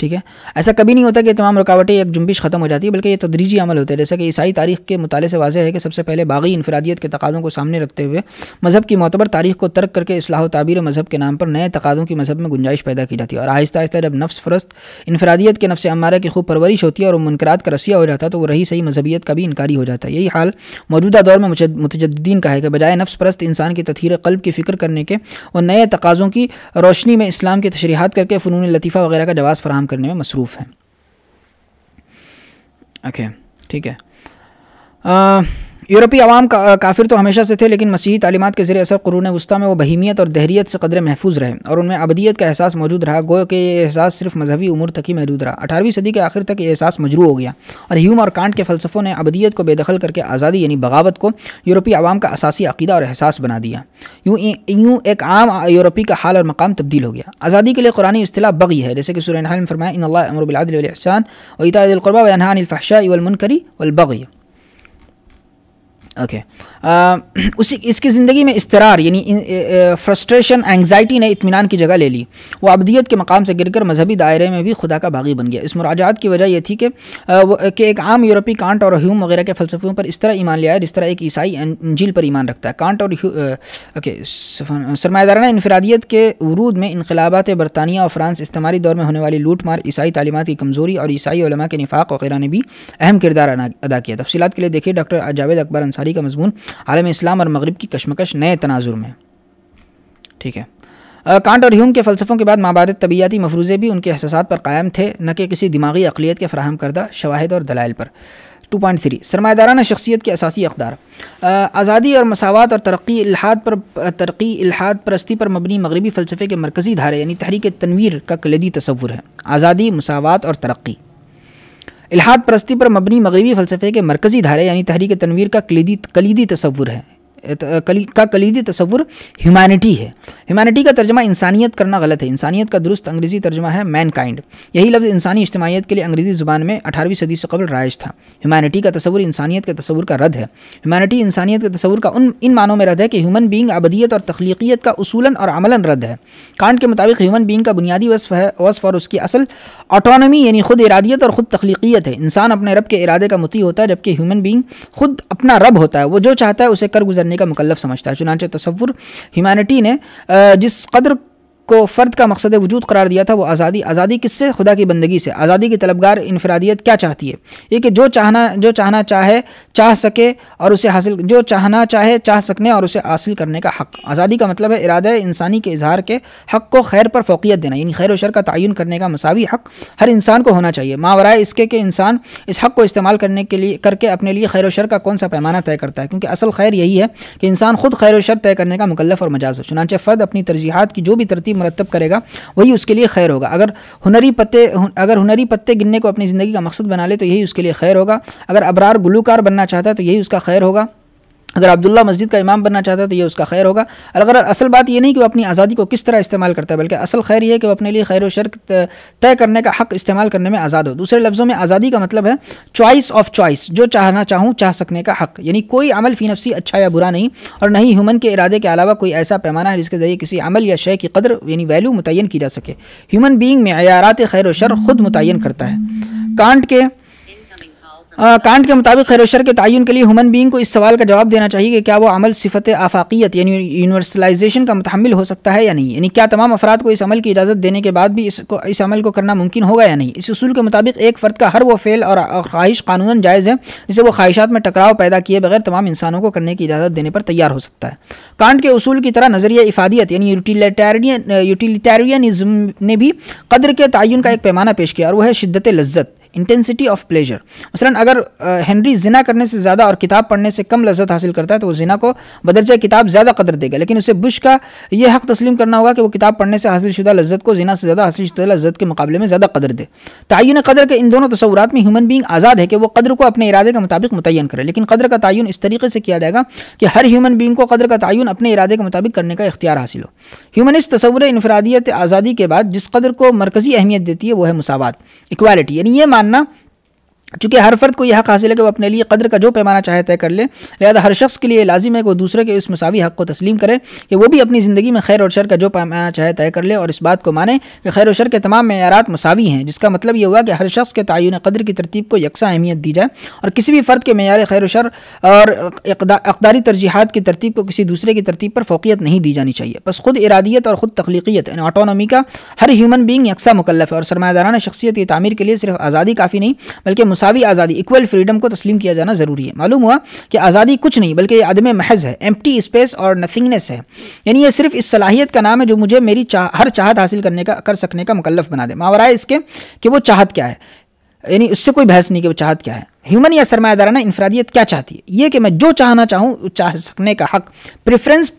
ठीक है ऐसा कभी नहीं होता कि तमाम रुकावटें एक जुम्बिश ख़त्म हो जाती है बल्कि ये तदरीजी अमल होता है जैसे कि ईसाई तारीख के मुताले से वाजह है कि सबसे पहले बागी इनफरादियत के तकाज़ों को सामने रखते हुए मज़हब की मोतबर तारीख को तर्क करके असलाह ताबीर मज़हब के नाम पर नए तकाज़ों की मज़हब में गुंजाइश पैदा की जाती है और आहिस्ता आहिस्ता जब नफ्स फरस्त इनफरादियत के नफ़ अमारा की खूब परवरिश होती है और मुनकरात का रसिया हो जाता है तो वो रही सही मजहबियत का भी इनकारी हो जाता है यही हाल मौजूदा दौर में मुतजद्दीन का है कि बजाय नफ्स परस्त इंसान की तथीर कल्ब की फ़िक्र करने के और नए तकाज़ों की रोशनी में इस्लाम की तशरीहत करके फ़नून लतीफ़ा वगैरह का जवाब फराम करने में मसरूफ़ हैं ओके ठीक है यूरोपीय आवाम का, काफिर तो हमेशा से थे लेकिन मसीही तालीमत के जरिए असर कुरून वस्ती में वो बहीमियत और दहरीत से कदर महफूज रहे और उनमें अबदियत का एहसास मौजूद रहा गो के ये एहसास सिर्फ मजहबी उमूर तक ही महदूद रहा अठारहवीं सदी के आखिर तक ये एहसास मजरू हो गया और ह्यूम और कांट के फलसफों ने अबदियत को बेदखल करके आज़ादी यानी बगावत को यूरोपीय आवाम का असासी अकीदा और एहसास बना दिया यूँ यूँ एक आम यूरोपी का हाल और मकाम तब्दील हो गया आज़ादी के लिए कुरानी अतलाह बगी है जैसे कि सुरैन फरमाया इन अल्लाह और इतादिलकरबा वनहानफ़ाशा वलमनकरी वलबगी ओके uh, *clears throat* उसी इसकी ज़िंदगी में इसतरार यानी फ्रस्ट्रेशन एंगजाइटी ने इतमान की जगह ले ली वो अबदियत के मकाम से गिरकर मजहबी दायरे में भी खुदा का बागी बन गया इस मुराजात की वजह यह थी कि कि एक आम यूरोपी कांट और ह्यूम वगैरह के फलसफियों पर इस तरह ईमान लिया है जिस तरह एक ईसाई अंजील अं, पर ईमान रखता है कांट और ओके सरमादारा इनफरादियत के वरूद में इनकलाबात बरतानिया और फ्रांस इस्तेमाली दौर में होने वाली लूट मार ईसाई तलीमत की कमज़ोरी और ईसाई के निफाक वगैरह ने भी अहम किरदार अदा किया तफसीत के लिए देखिए डॉक्टर जावेद अकबर अंसारी बुखारी का मजमून आलम इस्लाम और मगरब की कशमकश नए तनाजुर में ठीक है कांट और ह्यूम के फ़लसफ़ों के बाद माबारत तबियाती मफरूज़े भी उनके अहसास पर कायम थे न कि किसी दिमागी अकलीत के फ्राहम करदा शवाहद और दलाइल पर 2.3 पॉइंट थ्री सरमादारा शख्सियत के असासी अकदार आज़ादी और मसावत और तरक्की इलाहाद पर तरक्की इलाहाद परस्ती पर मबनी मगरबी फ़लसफ़े के मरकज़ी धारे यानी तहरीक तनवीर का कलदी तस्वुर है आज़ादी मसावत और तरक्की इलाहाद परस्ती पर मबनी मगरबी फ़लसफ़े के मरकज़ी धारे यानी तहरीक तनवीर का कलीदी कलीदी तस्वुर है कली का कलीदी तस्वुर ह्यूमैनिटी है ह्यूमैनिटी का तर्जमा इंसानियत करना गलत है इंसानियत का दुरुस्त अंग्रेज़ी तर्जमा है मैन काइंड यही लफ्ज़ इंसानी इज्तमाहीत के लिए अंग्रेज़ी ज़ुबान में अठारहवीं सदी से कबल राइज था ह्यूमैनिटी का तस्वुर इंसानियत के तस्वुर का रद्द है ह्यूमैनिटी इंसानियत के तस्वुर का उन इन मानों में रद्द है कि ह्यूमन बींग अबदियत और तख्लीकियत का उसूलन और अमला रद्द है कांड के मुताबिक ह्यूमन बींग का बुनियादी वसफ है वसफ और उसकी असल ऑटोनमी यानी खुद इरादियत और खुद तख्लीकियत है इंसान अपने रब के इरादे का मुती होता है जबकि ह्यूमन बींग खुद अपना रब होता है वो जो चाहता है उसे कर गुजरने करने का मुकलफ समझता है चुनाच तस्वुर ह्यूमैनिटी ने जिस कदर को फ़र्द का मकसद वजूद करार दिया था वो आज़ादी आज़ादी किससे खुदा की बंदगी से आज़ादी की तलबगार इनफरादियत क्या चाहती है ये कि जो चाहना जो चाहना चाहे चाह सके और उसे हासिल जो चाहना चाहे चाह सकने और उसे हासिल करने का हक आज़ादी का मतलब है इरादा इंसानी के इजहार के हक को खैर पर फोकियत देना यानी खैर वशर का तयन करने का मसावी हक हर इंसान को होना चाहिए मावराए इसके कि इंसान इस हक को इस्तेमाल करने के लिए करके अपने लिए खैर वशर का कौन सा पैमाना तय करता है क्योंकि असल खैर यही है कि इंसान खुद खैर वशर तय करने का मुकलफ और मजाज हो चुनाचे फ़र्द अपनी तरजीहत की जो भी तरतीब मरतब करेगा वही उसके लिए खैर होगा अगर हुनरी पत्ते अगर हुनरी पत्ते गिनने को अपनी ज़िंदगी का मकसद बना ले तो यही उसके लिए खैर होगा अगर अबरार गुलूकार बनना चाहता है तो यही उसका खैर होगा अगर अब्दुल्ला मस्जिद का इमाम बनना चाहता है तो ये उसका खैर होगा अगर असल बात ये नहीं कि वो अपनी आज़ादी को किस तरह इस्तेमाल करता है बल्कि असल खैर ये है कि वो अपने लिए खैर शर्क तय करने का हक इस्तेमाल करने में आज़ाद हो दूसरे लफ्ज़ों में आज़ादी का मतलब है चॉइस ऑफ चॉइस जो चाहना चाहूँ चाह सकने का हक यानी कोई अमल फ़ी नफसी अच्छा या बुरा नहीं और नहीं ह्यूमन के इरादे के अलावा कोई ऐसा पैमाना है जिसके ज़रिए किसी अमल या शय की कदर यानी वैल्यू मुतन की जा सके ह्यूमन बींग में अयारात खैर शर ख़ुद मुतन करता है कांट के कांट के मुताबिक खैर के तयन के लिए ह्यूमन बींग को इस सवाल का जवाब देना चाहिए कि क्या वो अमल सिफत आफाकियत यानी यूनिवर्सलाइजेशन का मतहमल हो सकता है या नहीं यानी क्या तमाम अफराद को इस अमल की इजाज़त देने के बाद भी इसको इस अमल को करना मुमकिन होगा या नहीं इस असूल के मुताबिक एक फ़र्द का हर वो फ़ेल और ख्वाहिश कानून जायज़ है जिसे वो ख्वाहिशात में टकराव पैदा किए बगैर तमाम इंसानों को करने की इजाज़त देने पर तैयार हो सकता है कांट के असूल की तरह नजरिया इफादियत यानी यूटिलिटेरियन यूटिलिटेरियनज़म ने भी कदर के तयन का एक पैमाना पेश किया और वह है शिद्दत लज्जत इंटेंसिटी ऑफ प्लेजर मसलन अगर हेनरी जिना करने से ज़्यादा और किताब पढ़ने से कम लजत हासिल करता है तो वो जिना को बदरजा किताब ज़्यादा कदर देगा लेकिन उसे बुश का यह हक तस्लीम करना होगा कि वो किताब पढ़ने से हासिल शुदा लजत को जिना से ज़्यादा हासिल शुदा लजत के मुकाबले में ज़्यादा कदर दे तयन कदर के इन दोनों तस्वूरत में ह्यूमन बींग आज़ाद है कि वो कदर को अपने इरादे के मुताबिक मुतन करे लेकिन कदर का तयन इस तरीके से किया जाएगा कि हर ह्यूमन बींग को कदर का तयन अपने इरादे के मुताबिक करने का इख्तियार हासिल हो ह्यूमनिस्ट तस्वुर इनफरादियत आज़ादी के बाद जिस कदर को मरकज़ी अहमियत देती है वो है मसावत इक्वालिटी यानी ये मान ಅನ್ನು चूँकि हर फर्द को यह हक हासिल है कि वह अपने लिए कदर का जो पैमाना चाहे तय कर ले लिहाजा हर शख्स के लिए लाजिम है कि वह दूसरे के इस मसावी हक को तस्लीम करे कि वो भी अपनी ज़िंदगी में खैर और शर का जो पैमाना चाहे तय कर ले और इस बात को माने कि खैर और शर के तमाम मैारा मसावी हैं जिसका मतलब ये हुआ कि हर शख्स के तयन कदर की तरतीब को यकसा अहमियत दी जाए और किसी भी फ़र्द के मैार खैर व शर और अकदारी तरजीहत की तरतीब को किसी दूसरे की तरतीब पर फोकियत नहीं दी जानी चाहिए बस खुद इरादियत और ख़ुद तख्लीकियत एन ऑटोनॉमी का हर ह्यूमन बींग यकसा मुकलफ है और सरमादारा शख्सियत की तमीर के लिए सिर्फ आज़ादी काफ़ी नहीं बल्कि मसावी आज़ादी इक्वल फ्रीडम को तस्लीम किया जाना ज़रूरी है मालूम हुआ कि आज़ादी कुछ नहीं बल्कि आदम महज है एम्प्टी स्पेस और नथिंगनेस है यानी यह सिर्फ इस सलाहियत का नाम है जो मुझे मेरी चाह हर चाहत हासिल करने का कर सकने का मुकलफ बना दे मावरा इसके कि वो चाहत क्या है यानी उससे कोई बहस नहीं कि वो चाहत क्या है ह्यूमन या सरमादाराना इंफरादियत क्या चाहती है ये कि मैं जो चाहना चाहूँ चाह सकने का हक प्रेफरेंस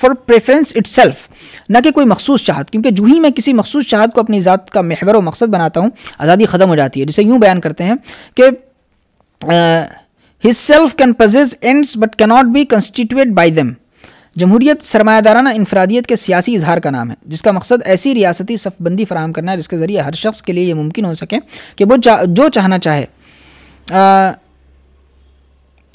फॉर प्रेफरेंस सेल्फ ना कि कोई मखसूस चाहत क्योंकि जू ही मैं किसी मखसूस चाहत को अपनी ज़ात का महवर व मकसद बनाता हूँ आज़ादी ख़त्म हो जाती है जिसे यूँ बयान करते हैं कि his self can possess ends but cannot be constitute by them जमहूरियत सरमायादाराना इनफरादियत के सियासी इजहार का नाम है जिसका मकसद ऐसी रियासती सफबंदी फराम करना है जिसके ज़रिए हर शख्स के लिए ये मुमकिन हो सके कि वो चाह जो चाहना चाहे आ,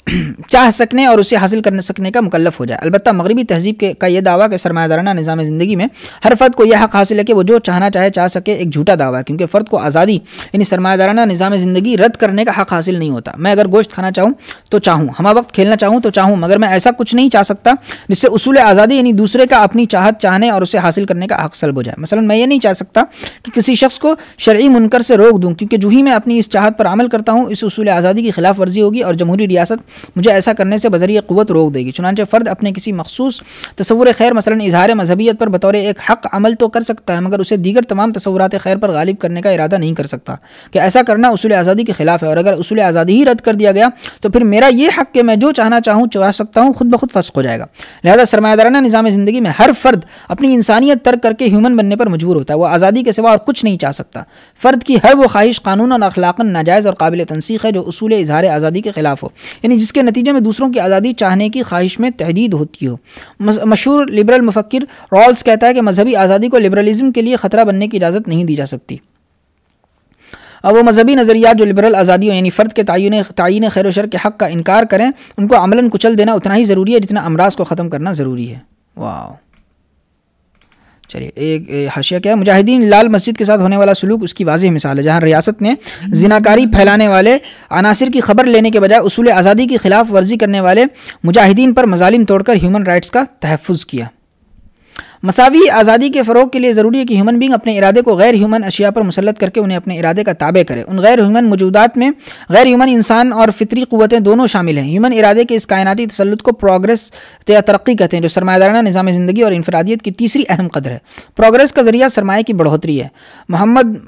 *clears throat* चाह सकने और उसे हासिल कर सकने का मुकलफ हो जाए अलबत्त मगरबी तहजीब के का यह दावा कि सरमादाराना निज़ाम ज़िंदगी में हर फर्द को यह हक हासिल है कि वो जो चाहना चाहे चाह सके एक झूठा दावा है क्योंकि फ़र्द को आज़ादी यानी सरमादाराना निज़ाम ज़िंदगी रद्द करने का हक हासिल नहीं होता मैं अगर गोश्त खाना चाहूँ तो चाहूँ हमा वक्त खेलना चाहूँ तो चाहूँ मगर मैं ऐसा कुछ नहीं चाह सकता जिससे असूल आज़ादी यानी दूसरे का अपनी चाहत चाहने और उसे हासिल करने का हक सलब हो जाए मसलन मैं ये नहीं चाह सकता कि किसी शख्स को शर्य मुनकर से रोक दूँ क्योंकि जूही मैं अपनी इस चाहत पर अमल करता हूँ इस उसूल आज़ादी की खिलाफ वर्जी होगी और जमहूरी रियासत मुझे ऐसा करने से बजरिए क़वत रोक देगी चुनानचे फ़र्द अपने किसी मखसूस तस्वूर खैर मसलन इजहार मजहबीत पर बतौर एक हक अमल तो कर सकता है मगर उसे दीगर तमाम तस्वूरत खैर पर गालिब करने का इरादा नहीं कर सकता कि ऐसा करना उसूल आज़ादी के खिलाफ है और अगर उसूल आज़ादी ही रद्द कर दिया गया तो फिर मेरा ये हक कि मैं जो चाहना चाहूँ चाह सकता हूँ खुद ब खुद फसक हो जाएगा लिहाजा सरमादाराना निज़ाम ज़िंदगी में हर फ़र्द अपनी इंसानियत तर्क करके ह्यूमन बनने पर मजबूर होता है वह आज़ादी के सिवा और कुछ नहीं चाह सकता फ़र्द की हर वो ख्वाहिश कानून और अखलाक़न नाजायज़ और काबिल तनसीख है जो असूल इजहार आज़ादी के खिलाफ हो यानी जिसके नतीजे में दूसरों की आज़ादी चाहने की ख्वाहिश में तहदीद होती हो मशहूर लिबरल मुफक्र रॉल्स कहता है कि मजहबी आज़ादी को लिबरलिज्म के लिए ख़तरा बनने की इजाज़त नहीं दी जा सकती अब वो मजहबी नज़रियात जो लिबरल आज़ादियों यानी फ़र्द के तयन तयन खैर शर के हक़ का इनकार करें उनको अमला कुचल देना उतना ही ज़रूरी है जितना अमराज को ख़त्म करना ज़रूरी है वाह चलिए एक हाशिया क्या है मुजाहिदीन लाल मस्जिद के साथ होने वाला सलूक उसकी वाज मिसाल है जहाँ रियासत ने जिनाकारी फैलाने वाले अनासर की खबर लेने के बजाय असूल आज़ादी की खिलाफ वर्जी करने वाले मुजाहिदीन पर मजालिम तोड़कर ह्यूमन राइट्स का तहफ़ किया मसावी आज़ादी के फ़रोग के लिए ज़रूरी है कि ह्यूमन बींग अपने इरादे को गैर ह्यूमन अशिया पर मुसलत करके उन्हें अपने इरादे का ताबे करें उन गैर ह्यूमन मौजूदा में गैर ह्यूमन इंसान और फितरी क़वतें दोनों शामिल हैं ह्यूमन इरादे के इस कायनती तसलत को प्रोग्रेस या तरक्की कहते हैं जो सरमादाराना निज़ाम ज़िंदगी और इनफरादियत की तीसरी अहम कदर है प्रोग्रेस का ज़रिया सरमाए की बढ़ोतरी है मोहम्मद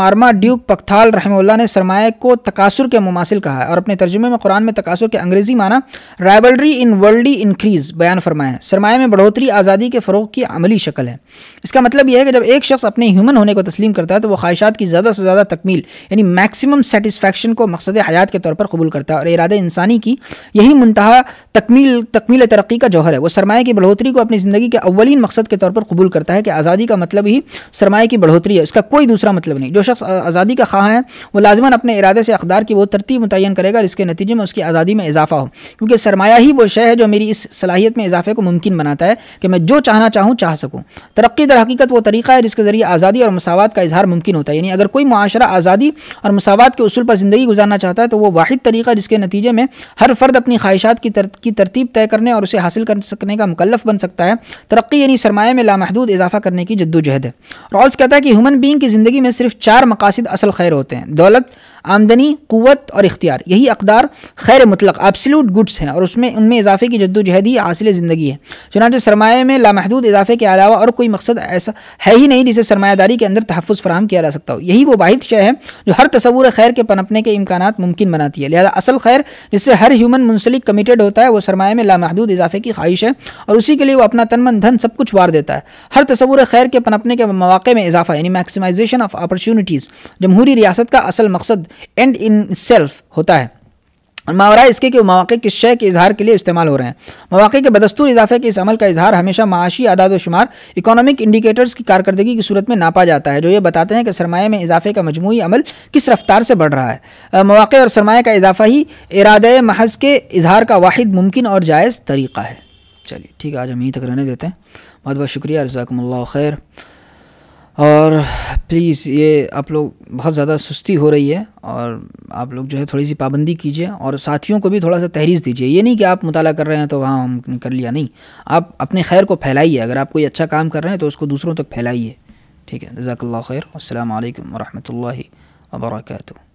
मारमा ड्यूक पखथाल रहमल्ला ने सरमाए को तकासुर के मुमासिल कहा है और अपने तर्जुमे में कुरान में तकासुर के अंग्रेज़ी माना राइवलरी इन वर्ल्डी इंक्रीज़ बयान फरमाया है सरमाए में बढ़ोतरी आज़ादी के फ़रोग की अमली शक्ल है इसका मतलब यह है कि जब एक शख्स अपने ह्यूमन होने को तस्लीम करता है तो वह ख्वाहिशात की ज़्यादा से ज़्यादा तकमील यानी मैक्सिमम सेटिसफेक्शन को मकसद हयात के तौर पर कबूल करता है और इरादा इंसानी की यही मुंतहा तकमील तकमील तरक्की का जौहर है वो सरमाए की बढ़ोतरी को अपनी ज़िंदगी के अवलिन मकसद के तौर पर कबूल करता है कि आज़ादी का मतलब ही सरमाए की बढ़ोतरी है इसका कोई दूसरा मतलब नहीं जो शख्स आज़ादी का खा है वो लाजमन अपने इरादे से अखदार की वो तरतीब मुतन करेगा और इसके नतीजे में उसकी आज़ादी में इजाफा हो क्योंकि सरमाया ही वो शह है जो मेरी इस सलाहियत में इजाफे को मुमकिन बनाता है कि मैं जो चाहना चाहूँ हूँ चाह सकूँ तरक्की दर हकीकत वो तरीक़ा है जिसके ज़रिए आज़ादी और मसावत का इजहार मुमकिन होता है यानी अगर कोई माशरा आज़ादी और मसावत के असूल पर ज़िंदगी गुजारना चाहता है तो वो वाद तरीक़ा जिसके नतीजे में हर फर्द अपनी ख्वाहिशात की तर, की तरतीब तय करने और उसे हासिल कर सकने का मुकलफ बन सकता है तरक्की यानी सरमाए में लामहदूद इजाफा करने की जद्दोजहद है रॉल्स कहता है कि ह्यूमन बींग की ज़िंदगी में सिर्फ चार मकासद असल खैर होते हैं दौलत आमदनी कुत और इख्तियार यही अकदार खैर मतलब एब्सलूट गुड्स हैं और उसमें उनमें इजाफे की जद्दोजहदी हासिल ज़िंदगी है चुनाच सरमाए में लामहदूद इजाफे के अलावा और कोई मकसद ऐसा है ही नहीं जिसे सरमायादारी के अंदर तहफ़ फराम किया जा सकता हो यही वो वाहिद शय है जो हर तस्वूर खैर के पनपने के इम्कान मुमकिन बनाती है लिहाजा असल खैर जिससे हर ह्यूमन मुंसलिक कमिटेड होता है वो सरमाए में लामहदूद इजाफे की ख्वाहिश है और उसी के लिए वो अपना तन मन धन सब कुछ वार देता है हर तस्वूर खैर के पनपने के मौाक़े में इजाफा यानी मैक्सिमाइजेशन ऑफ अपॉर्चुनिटीज़ जमहूरी रियासत का असल मकसद एंड इन सेल्फ होता है मावरा इसके कि मौके के शय के इजहार के लिए इस्तेमाल हो रहे हैं मौाक़े के बदस्तूर इजाफे के इस अमल का इजहार हमेशा माशी आदाद शुमार इकोनॉमिक इंडिकेटर्स की कारकर्दगी की सूरत में नापा जाता है जो ये बताते हैं कि सरमाए में इजाफे का मजमू अमल किस रफ्तार से बढ़ रहा है मौाक़े और सरमाए का इजाफा ही इराद महज के इजहार का वाद मुमकिन और जायज़ तरीक़ा है चलिए ठीक है आज हम यहीं तक रहने देते हैं बहुत बहुत शुक्रिया रजाकमल खैर और प्लीज़ ये आप लोग बहुत ज़्यादा सुस्ती हो रही है और आप लोग जो है थोड़ी सी पाबंदी कीजिए और साथियों को भी थोड़ा सा तहरीज दीजिए ये नहीं कि आप मुताला कर रहे हैं तो वहाँ हमने कर लिया नहीं आप अपने खैर को फैलाइए अगर आप कोई अच्छा काम कर रहे हैं तो उसको दूसरों तक फैलाइए ठीक है जजाकल्ला खैर अल्लाम वरहमल वर्का